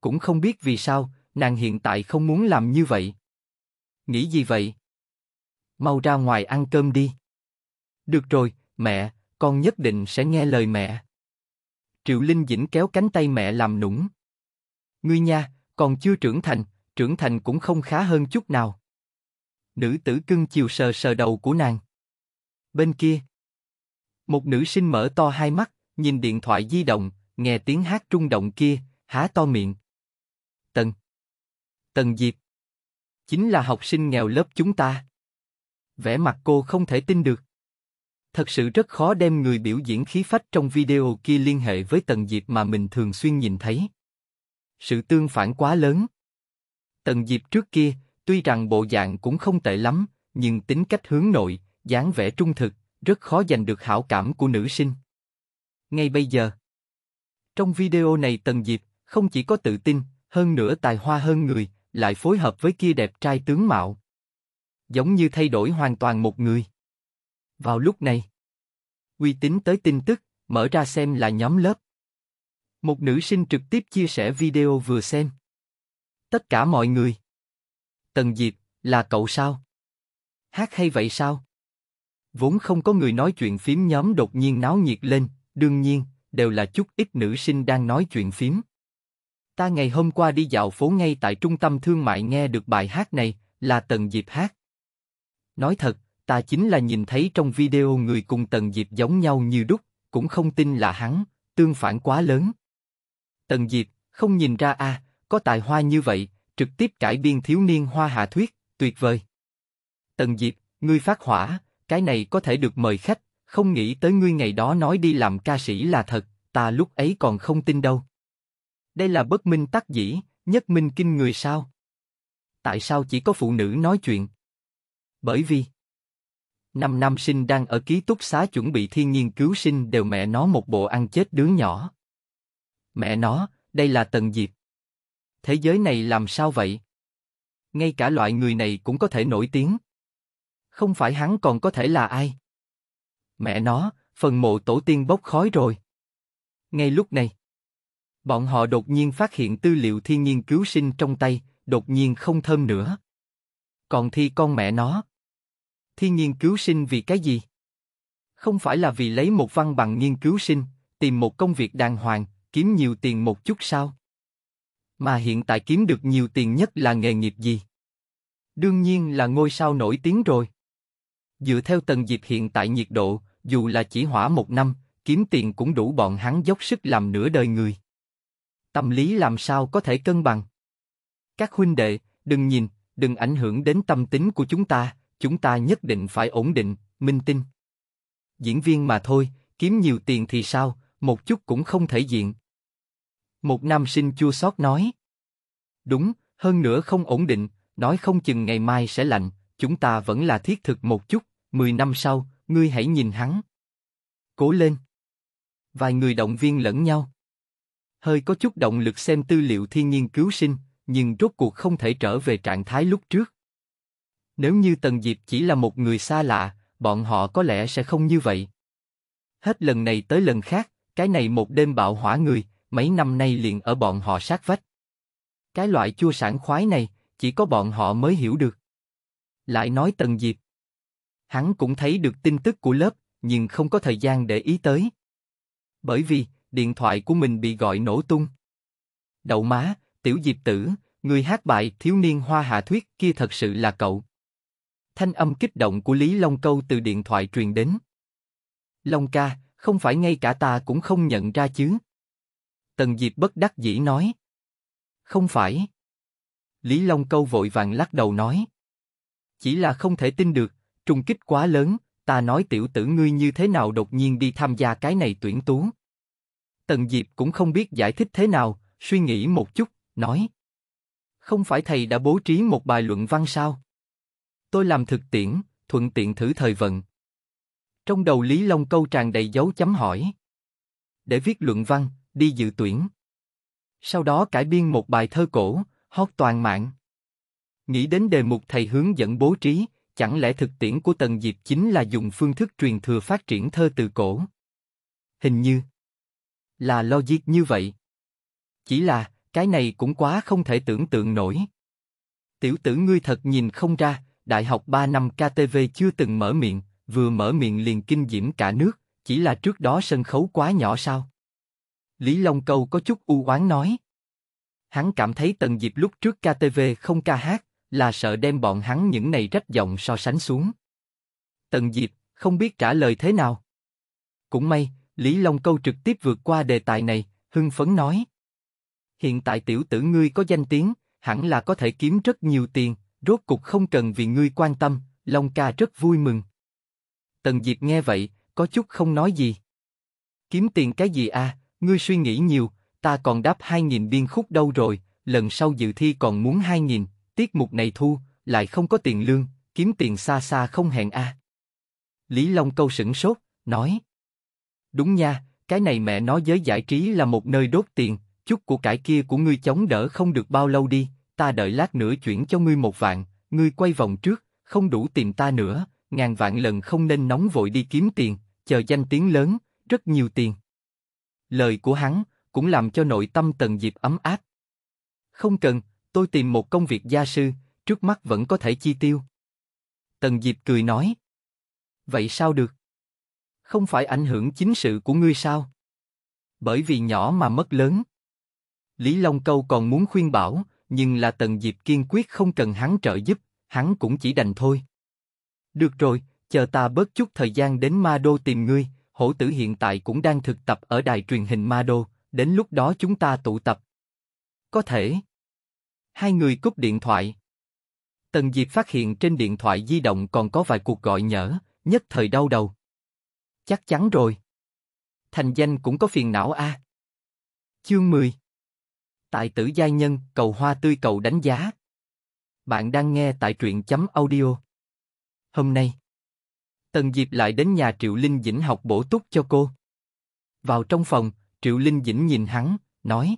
Cũng không biết vì sao, nàng hiện tại không muốn làm như vậy. Nghĩ gì vậy? Mau ra ngoài ăn cơm đi. Được rồi, mẹ, con nhất định sẽ nghe lời mẹ. Triệu Linh Dĩnh kéo cánh tay mẹ làm nũng. Ngươi nha, còn chưa trưởng thành, trưởng thành cũng không khá hơn chút nào. Nữ tử cưng chiều sờ sờ đầu của nàng. Bên kia, một nữ sinh mở to hai mắt, nhìn điện thoại di động, nghe tiếng hát trung động kia, há to miệng. Tần. Tần Diệp. Chính là học sinh nghèo lớp chúng ta. Vẻ mặt cô không thể tin được. Thật sự rất khó đem người biểu diễn khí phách trong video kia liên hệ với Tần Diệp mà mình thường xuyên nhìn thấy. Sự tương phản quá lớn. Tần Diệp trước kia, Tuy rằng bộ dạng cũng không tệ lắm, nhưng tính cách hướng nội, dáng vẻ trung thực, rất khó giành được hảo cảm của nữ sinh. Ngay bây giờ, trong video này Tần Diệp không chỉ có tự tin, hơn nữa tài hoa hơn người, lại phối hợp với kia đẹp trai tướng mạo. Giống như thay đổi hoàn toàn một người. Vào lúc này, uy tín tới tin tức, mở ra xem là nhóm lớp. Một nữ sinh trực tiếp chia sẻ video vừa xem. Tất cả mọi người Tần Diệp, là cậu sao? Hát hay vậy sao? Vốn không có người nói chuyện phím nhóm đột nhiên náo nhiệt lên, đương nhiên, đều là chút ít nữ sinh đang nói chuyện phím. Ta ngày hôm qua đi dạo phố ngay tại trung tâm thương mại nghe được bài hát này, là Tần Diệp hát. Nói thật, ta chính là nhìn thấy trong video người cùng Tần Diệp giống nhau như đúc, cũng không tin là hắn, tương phản quá lớn. Tần Diệp, không nhìn ra a, à, có tài hoa như vậy, trực tiếp cải biên thiếu niên hoa hạ thuyết, tuyệt vời. Tần Diệp, ngươi phát hỏa, cái này có thể được mời khách, không nghĩ tới ngươi ngày đó nói đi làm ca sĩ là thật, ta lúc ấy còn không tin đâu. Đây là bất minh tắc dĩ, nhất minh kinh người sao? Tại sao chỉ có phụ nữ nói chuyện? Bởi vì năm nam sinh đang ở ký túc xá chuẩn bị thiên nhiên cứu sinh đều mẹ nó một bộ ăn chết đứa nhỏ. Mẹ nó, đây là Tần Diệp thế giới này làm sao vậy? Ngay cả loại người này cũng có thể nổi tiếng. Không phải hắn còn có thể là ai? Mẹ nó, phần mộ tổ tiên bốc khói rồi. Ngay lúc này, bọn họ đột nhiên phát hiện tư liệu thiên nhiên cứu sinh trong tay, đột nhiên không thơm nữa. Còn thi con mẹ nó. Thiên nhiên cứu sinh vì cái gì? Không phải là vì lấy một văn bằng nghiên cứu sinh, tìm một công việc đàng hoàng, kiếm nhiều tiền một chút sao? Mà hiện tại kiếm được nhiều tiền nhất là nghề nghiệp gì? Đương nhiên là ngôi sao nổi tiếng rồi. Dựa theo tần diệp hiện tại nhiệt độ, dù là chỉ hỏa một năm, kiếm tiền cũng đủ bọn hắn dốc sức làm nửa đời người. Tâm lý làm sao có thể cân bằng? Các huynh đệ, đừng nhìn, đừng ảnh hưởng đến tâm tính của chúng ta, chúng ta nhất định phải ổn định, minh tinh. Diễn viên mà thôi, kiếm nhiều tiền thì sao, một chút cũng không thể diện. Một nam sinh chua xót nói. Đúng, hơn nữa không ổn định, nói không chừng ngày mai sẽ lạnh, chúng ta vẫn là thiết thực một chút, 10 năm sau, ngươi hãy nhìn hắn. Cố lên. Vài người động viên lẫn nhau. Hơi có chút động lực xem tư liệu thiên nhiên cứu sinh, nhưng rốt cuộc không thể trở về trạng thái lúc trước. Nếu như Tần Diệp chỉ là một người xa lạ, bọn họ có lẽ sẽ không như vậy. Hết lần này tới lần khác, cái này một đêm bạo hỏa người, mấy năm nay liền ở bọn họ sát vách. Cái loại chua sản khoái này, chỉ có bọn họ mới hiểu được. Lại nói Tần Diệp. Hắn cũng thấy được tin tức của lớp, nhưng không có thời gian để ý tới. Bởi vì, điện thoại của mình bị gọi nổ tung. Đậu má, tiểu Diệp tử, người hát bài thiếu niên hoa hạ thuyết kia thật sự là cậu. Thanh âm kích động của Lý Long Câu từ điện thoại truyền đến. Long ca, không phải ngay cả ta cũng không nhận ra chứ, Tần Diệp bất đắc dĩ nói. Không phải. Lý Long Câu vội vàng lắc đầu nói. Chỉ là không thể tin được, trùng kích quá lớn, ta nói tiểu tử ngươi như thế nào đột nhiên đi tham gia cái này tuyển tú. Tần Diệp cũng không biết giải thích thế nào, suy nghĩ một chút, nói. Không phải thầy đã bố trí một bài luận văn sao? Tôi làm thực tiễn, thuận tiện thử thời vận. Trong đầu Lý Long Câu tràn đầy dấu chấm hỏi. Để viết luận văn, đi dự tuyển. Sau đó cải biên một bài thơ cổ, hót toàn mạng. Nghĩ đến đề mục thầy hướng dẫn bố trí, chẳng lẽ thực tiễn của Tần Diệp chính là dùng phương thức truyền thừa phát triển thơ từ cổ? Hình như là logic như vậy. Chỉ là, cái này cũng quá không thể tưởng tượng nổi. Tiểu tử ngươi thật nhìn không ra, đại học 3 năm KTV chưa từng mở miệng, vừa mở miệng liền kinh diễm cả nước, chỉ là trước đó sân khấu quá nhỏ sao? Lý Long Câu có chút u oán nói. Hắn cảm thấy Tần Diệp lúc trước KTV không ca hát, là sợ đem bọn hắn những này rách giọng so sánh xuống. Tần Diệp, không biết trả lời thế nào. Cũng may, Lý Long Câu trực tiếp vượt qua đề tài này, hưng phấn nói. Hiện tại tiểu tử ngươi có danh tiếng, hẳn là có thể kiếm rất nhiều tiền, rốt cục không cần vì ngươi quan tâm, Long ca rất vui mừng. Tần Diệp nghe vậy, có chút không nói gì. Kiếm tiền cái gì à, Ngươi suy nghĩ nhiều, ta còn đáp 2.000 biên khúc đâu rồi, lần sau dự thi còn muốn 2.000, tiết mục này thu, lại không có tiền lương, kiếm tiền xa xa không hẹn a. Lý Long câu sửng sốt, nói. Đúng nha, cái này mẹ nói giới giải trí là một nơi đốt tiền, chút của cải kia của ngươi chống đỡ không được bao lâu đi, ta đợi lát nữa chuyển cho ngươi một vạn, ngươi quay vòng trước, không đủ tìm ta nữa, ngàn vạn lần không nên nóng vội đi kiếm tiền, chờ danh tiếng lớn, rất nhiều tiền. Lời của hắn cũng làm cho nội tâm Tần Diệp ấm áp. Không cần, tôi tìm một công việc gia sư, trước mắt vẫn có thể chi tiêu. Tần Diệp cười nói. Vậy sao được? Không phải ảnh hưởng chính sự của ngươi sao? Bởi vì nhỏ mà mất lớn. Lý Long Câu còn muốn khuyên bảo, nhưng là Tần Diệp kiên quyết không cần hắn trợ giúp, hắn cũng chỉ đành thôi. Được rồi, chờ ta bớt chút thời gian đến Ma Đô tìm ngươi, hổ tử hiện tại cũng đang thực tập ở đài truyền hình Ma đến lúc đó chúng ta tụ tập. Có thể. Hai người cúp điện thoại. Tần Diệp phát hiện trên điện thoại di động còn có vài cuộc gọi nhỡ, nhất thời đau đầu. Chắc chắn rồi. Thành danh cũng có phiền não a. À. Chương 10 Tại tử giai nhân, cầu hoa tươi cầu đánh giá. Bạn đang nghe tại truyện chấm audio. Hôm nay Tần Diệp lại đến nhà Triệu Linh Dĩnh học bổ túc cho cô. Vào trong phòng, Triệu Linh Dĩnh nhìn hắn, nói.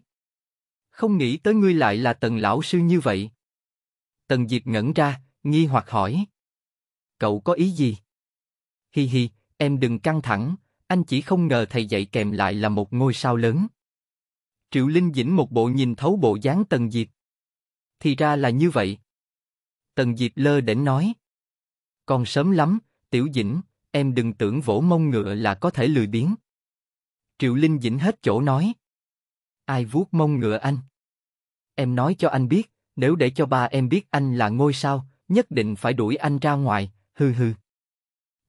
Không nghĩ tới ngươi lại là tần lão sư như vậy. Tần Diệp ngẩn ra, nghi hoặc hỏi. Cậu có ý gì? Hi hi, em đừng căng thẳng, anh chỉ không ngờ thầy dạy kèm lại là một ngôi sao lớn. Triệu Linh Dĩnh một bộ nhìn thấu bộ dáng Tần Diệp. Thì ra là như vậy. Tần Diệp lơ đễnh nói. Còn sớm lắm, Tiểu Dĩnh, em đừng tưởng vỗ mông ngựa là có thể lười biếng. Triệu Linh Dĩnh hết chỗ nói. Ai vuốt mông ngựa anh? Em nói cho anh biết, nếu để cho ba em biết anh là ngôi sao, nhất định phải đuổi anh ra ngoài, Hư hư.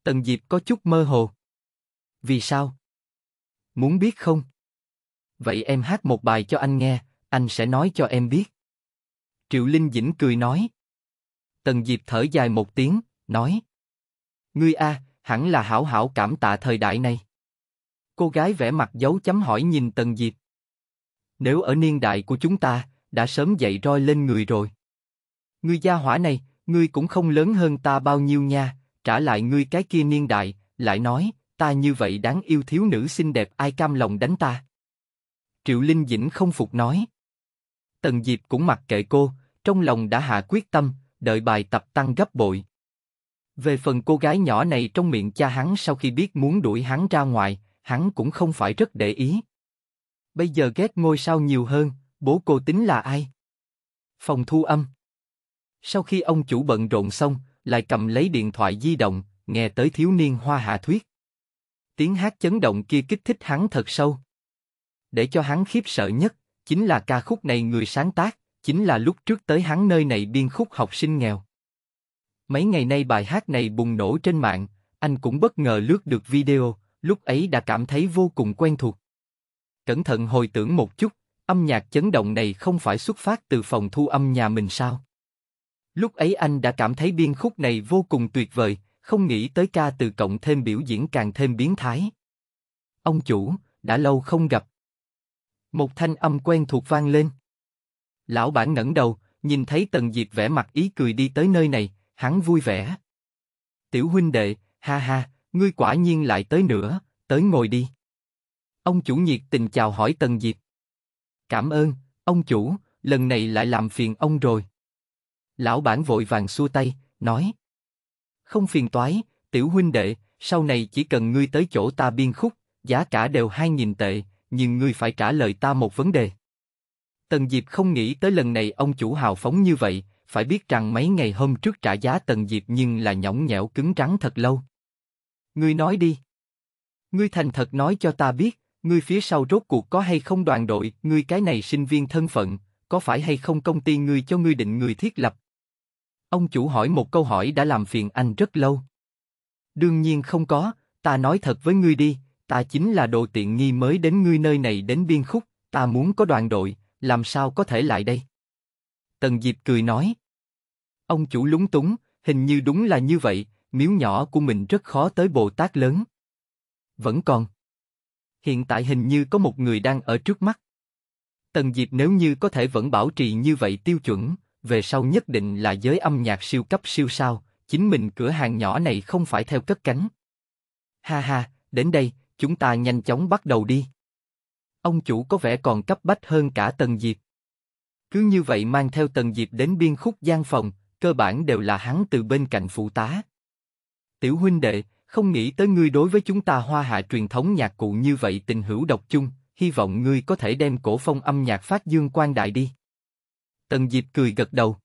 Tần Diệp có chút mơ hồ. Vì sao? Muốn biết không? Vậy em hát một bài cho anh nghe, anh sẽ nói cho em biết. Triệu Linh Dĩnh cười nói. Tần Diệp thở dài một tiếng, nói. Ngươi a, hẳn là hảo hảo cảm tạ thời đại này. Cô gái vẽ mặt dấu chấm hỏi nhìn Tần Diệp. Nếu ở niên đại của chúng ta, đã sớm dậy roi lên người rồi. Ngươi gia hỏa này, ngươi cũng không lớn hơn ta bao nhiêu nha, trả lại ngươi cái kia niên đại, lại nói, ta như vậy đáng yêu thiếu nữ xinh đẹp ai cam lòng đánh ta. Triệu Linh Dĩnh không phục nói. Tần Diệp cũng mặc kệ cô, trong lòng đã hạ quyết tâm, đợi bài tập tăng gấp bội. Về phần cô gái nhỏ này trong miệng cha hắn sau khi biết muốn đuổi hắn ra ngoài, hắn cũng không phải rất để ý. Bây giờ ghét ngôi sao nhiều hơn, bố cô tính là ai? Phòng thu âm Sau khi ông chủ bận rộn xong, lại cầm lấy điện thoại di động, nghe tới thiếu niên hoa hạ thuyết. Tiếng hát chấn động kia kích thích hắn thật sâu. Để cho hắn khiếp sợ nhất, chính là ca khúc này người sáng tác, chính là lúc trước tới hắn nơi này biên khúc học sinh nghèo. Mấy ngày nay bài hát này bùng nổ trên mạng, anh cũng bất ngờ lướt được video, lúc ấy đã cảm thấy vô cùng quen thuộc. Cẩn thận hồi tưởng một chút, âm nhạc chấn động này không phải xuất phát từ phòng thu âm nhà mình sao? Lúc ấy anh đã cảm thấy biên khúc này vô cùng tuyệt vời, không nghĩ tới ca từ cộng thêm biểu diễn càng thêm biến thái. Ông chủ, đã lâu không gặp. Một thanh âm quen thuộc vang lên. Lão bản ngẩng đầu, nhìn thấy Tần Diệp vẻ mặt ý cười đi tới nơi này, hắn vui vẻ. Tiểu huynh đệ, ha ha, ngươi quả nhiên lại tới nữa, tới ngồi đi. Ông chủ nhiệt tình chào hỏi Tần Diệp. Cảm ơn, ông chủ, lần này lại làm phiền ông rồi. Lão bản vội vàng xua tay, nói. Không phiền toái, tiểu huynh đệ, sau này chỉ cần ngươi tới chỗ ta biên khúc, giá cả đều hai nghìn tệ, nhưng ngươi phải trả lời ta một vấn đề. Tần Diệp không nghĩ tới lần này ông chủ hào phóng như vậy, phải biết rằng mấy ngày hôm trước trả giá Tần Diệp nhưng là nhõng nhẽo cứng rắn thật lâu. Ngươi nói đi. Ngươi thành thật nói cho ta biết, ngươi phía sau rốt cuộc có hay không đoàn đội, ngươi cái này sinh viên thân phận, có phải hay không công ty ngươi cho ngươi định người thiết lập? Ông chủ hỏi một câu hỏi đã làm phiền anh rất lâu. Đương nhiên không có, ta nói thật với ngươi đi, ta chính là đồ tiện nghi mới đến ngươi nơi này đến biên khúc, ta muốn có đoàn đội, làm sao có thể lại đây? Tần Diệp cười nói. Ông chủ lúng túng, hình như đúng là như vậy, miếu nhỏ của mình rất khó tới Bồ Tát lớn. Vẫn còn. Hiện tại hình như có một người đang ở trước mắt. Tần Diệp nếu như có thể vẫn bảo trì như vậy tiêu chuẩn, về sau nhất định là giới âm nhạc siêu cấp siêu sao, chính mình cửa hàng nhỏ này không phải theo cất cánh. Ha ha, đến đây, chúng ta nhanh chóng bắt đầu đi. Ông chủ có vẻ còn cấp bách hơn cả Tần Diệp. Cứ như vậy mang theo tần diệp đến biên khúc gian phòng, cơ bản đều là hắn từ bên cạnh phụ tá. Tiểu huynh đệ, không nghĩ tới ngươi đối với chúng ta hoa hạ truyền thống nhạc cụ như vậy tình hữu độc chung, hy vọng ngươi có thể đem cổ phong âm nhạc phát dương quan đại đi. Tần Diệp cười gật đầu.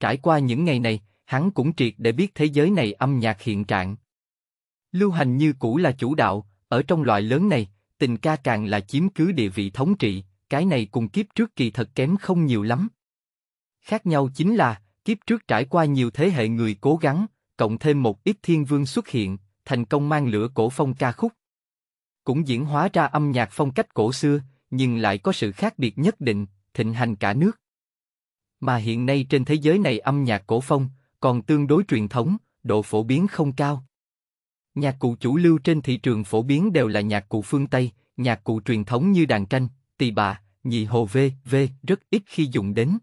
Trải qua những ngày này, hắn cũng triệt để biết thế giới này âm nhạc hiện trạng. Lưu hành như cũ là chủ đạo, ở trong loại lớn này, tình ca càng là chiếm cứ địa vị thống trị, cái này cùng kiếp trước kỳ thật kém không nhiều lắm. Khác nhau chính là, kiếp trước trải qua nhiều thế hệ người cố gắng, cộng thêm một ít thiên vương xuất hiện, thành công mang lửa cổ phong ca khúc. Cũng diễn hóa ra âm nhạc phong cách cổ xưa, nhưng lại có sự khác biệt nhất định, thịnh hành cả nước. Mà hiện nay trên thế giới này âm nhạc cổ phong, còn tương đối truyền thống, độ phổ biến không cao. Nhạc cụ chủ lưu trên thị trường phổ biến đều là nhạc cụ phương Tây, nhạc cụ truyền thống như đàn tranh, tỳ bà, nhị hồ v.v. rất ít khi dùng đến.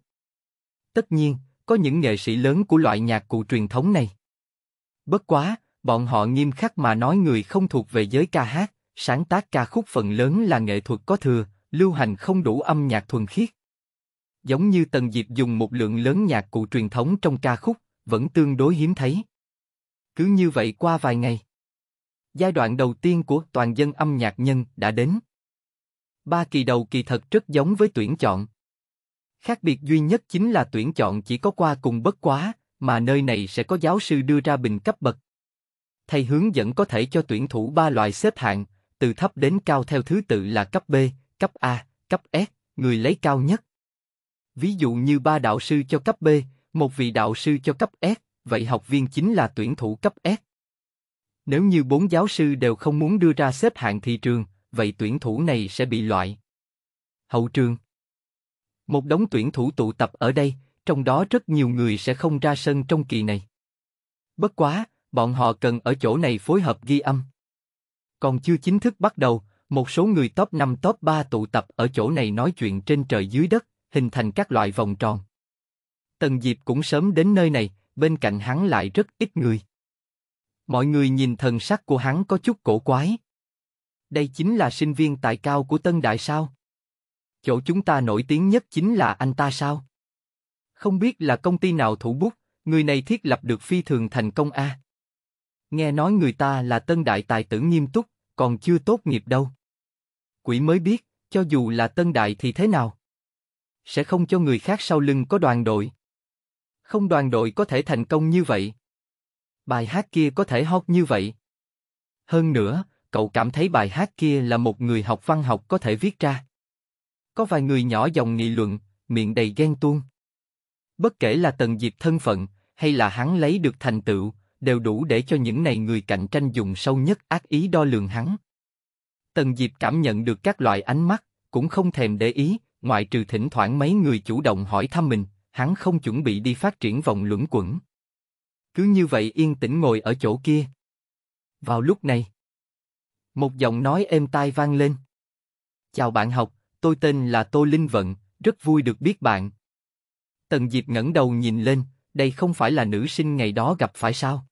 Tất nhiên, có những nghệ sĩ lớn của loại nhạc cụ truyền thống này. Bất quá, bọn họ nghiêm khắc mà nói người không thuộc về giới ca hát, sáng tác ca khúc phần lớn là nghệ thuật có thừa, lưu hành không đủ âm nhạc thuần khiết. Giống như Tần Diệp dùng một lượng lớn nhạc cụ truyền thống trong ca khúc, vẫn tương đối hiếm thấy. Cứ như vậy qua vài ngày. Giai đoạn đầu tiên của toàn dân âm nhạc nhân đã đến. Ba kỳ đầu kỳ thật rất giống với tuyển chọn. Khác biệt duy nhất chính là tuyển chọn chỉ có qua cùng bất quá, mà nơi này sẽ có giáo sư đưa ra bình cấp bậc. Thầy hướng dẫn có thể cho tuyển thủ ba loại xếp hạng, từ thấp đến cao theo thứ tự là cấp B, cấp A, cấp S, người lấy cao nhất. Ví dụ như ba đạo sư cho cấp B, một vị đạo sư cho cấp S, vậy học viên chính là tuyển thủ cấp S. Nếu như bốn giáo sư đều không muốn đưa ra xếp hạng thị trường, vậy tuyển thủ này sẽ bị loại. Hậu trường Một đống tuyển thủ tụ tập ở đây, trong đó rất nhiều người sẽ không ra sân trong kỳ này. Bất quá, bọn họ cần ở chỗ này phối hợp ghi âm. Còn chưa chính thức bắt đầu, một số người top 5 top 3 tụ tập ở chỗ này nói chuyện trên trời dưới đất, hình thành các loại vòng tròn. Tần Diệp cũng sớm đến nơi này, bên cạnh hắn lại rất ít người. Mọi người nhìn thần sắc của hắn có chút cổ quái. Đây chính là sinh viên tài cao của Tân Đại sao? Chỗ chúng ta nổi tiếng nhất chính là anh ta sao? Không biết là công ty nào thủ bút, người này thiết lập được phi thường thành công a. Nghe nói người ta là Tân Đại tài tử nghiêm túc, còn chưa tốt nghiệp đâu. Quỷ mới biết, cho dù là Tân Đại thì thế nào? Sẽ không cho người khác sau lưng có đoàn đội. Không đoàn đội có thể thành công như vậy. Bài hát kia có thể hot như vậy. Hơn nữa, cậu cảm thấy bài hát kia là một người học văn học có thể viết ra. Có vài người nhỏ dòng nghị luận, miệng đầy ghen tuông. Bất kể là Tần Diệp thân phận, hay là hắn lấy được thành tựu, đều đủ để cho những này người cạnh tranh dùng sâu nhất ác ý đo lường hắn. Tần Diệp cảm nhận được các loại ánh mắt, cũng không thèm để ý, ngoại trừ thỉnh thoảng mấy người chủ động hỏi thăm mình, hắn không chuẩn bị đi phát triển vòng luẩn quẩn. Cứ như vậy yên tĩnh ngồi ở chỗ kia. Vào lúc này, một giọng nói êm tai vang lên. Chào bạn học, tôi tên là Tô Linh Vận, rất vui được biết bạn. Tần Diệp ngẩng đầu nhìn lên, đây không phải là nữ sinh ngày đó gặp phải sao?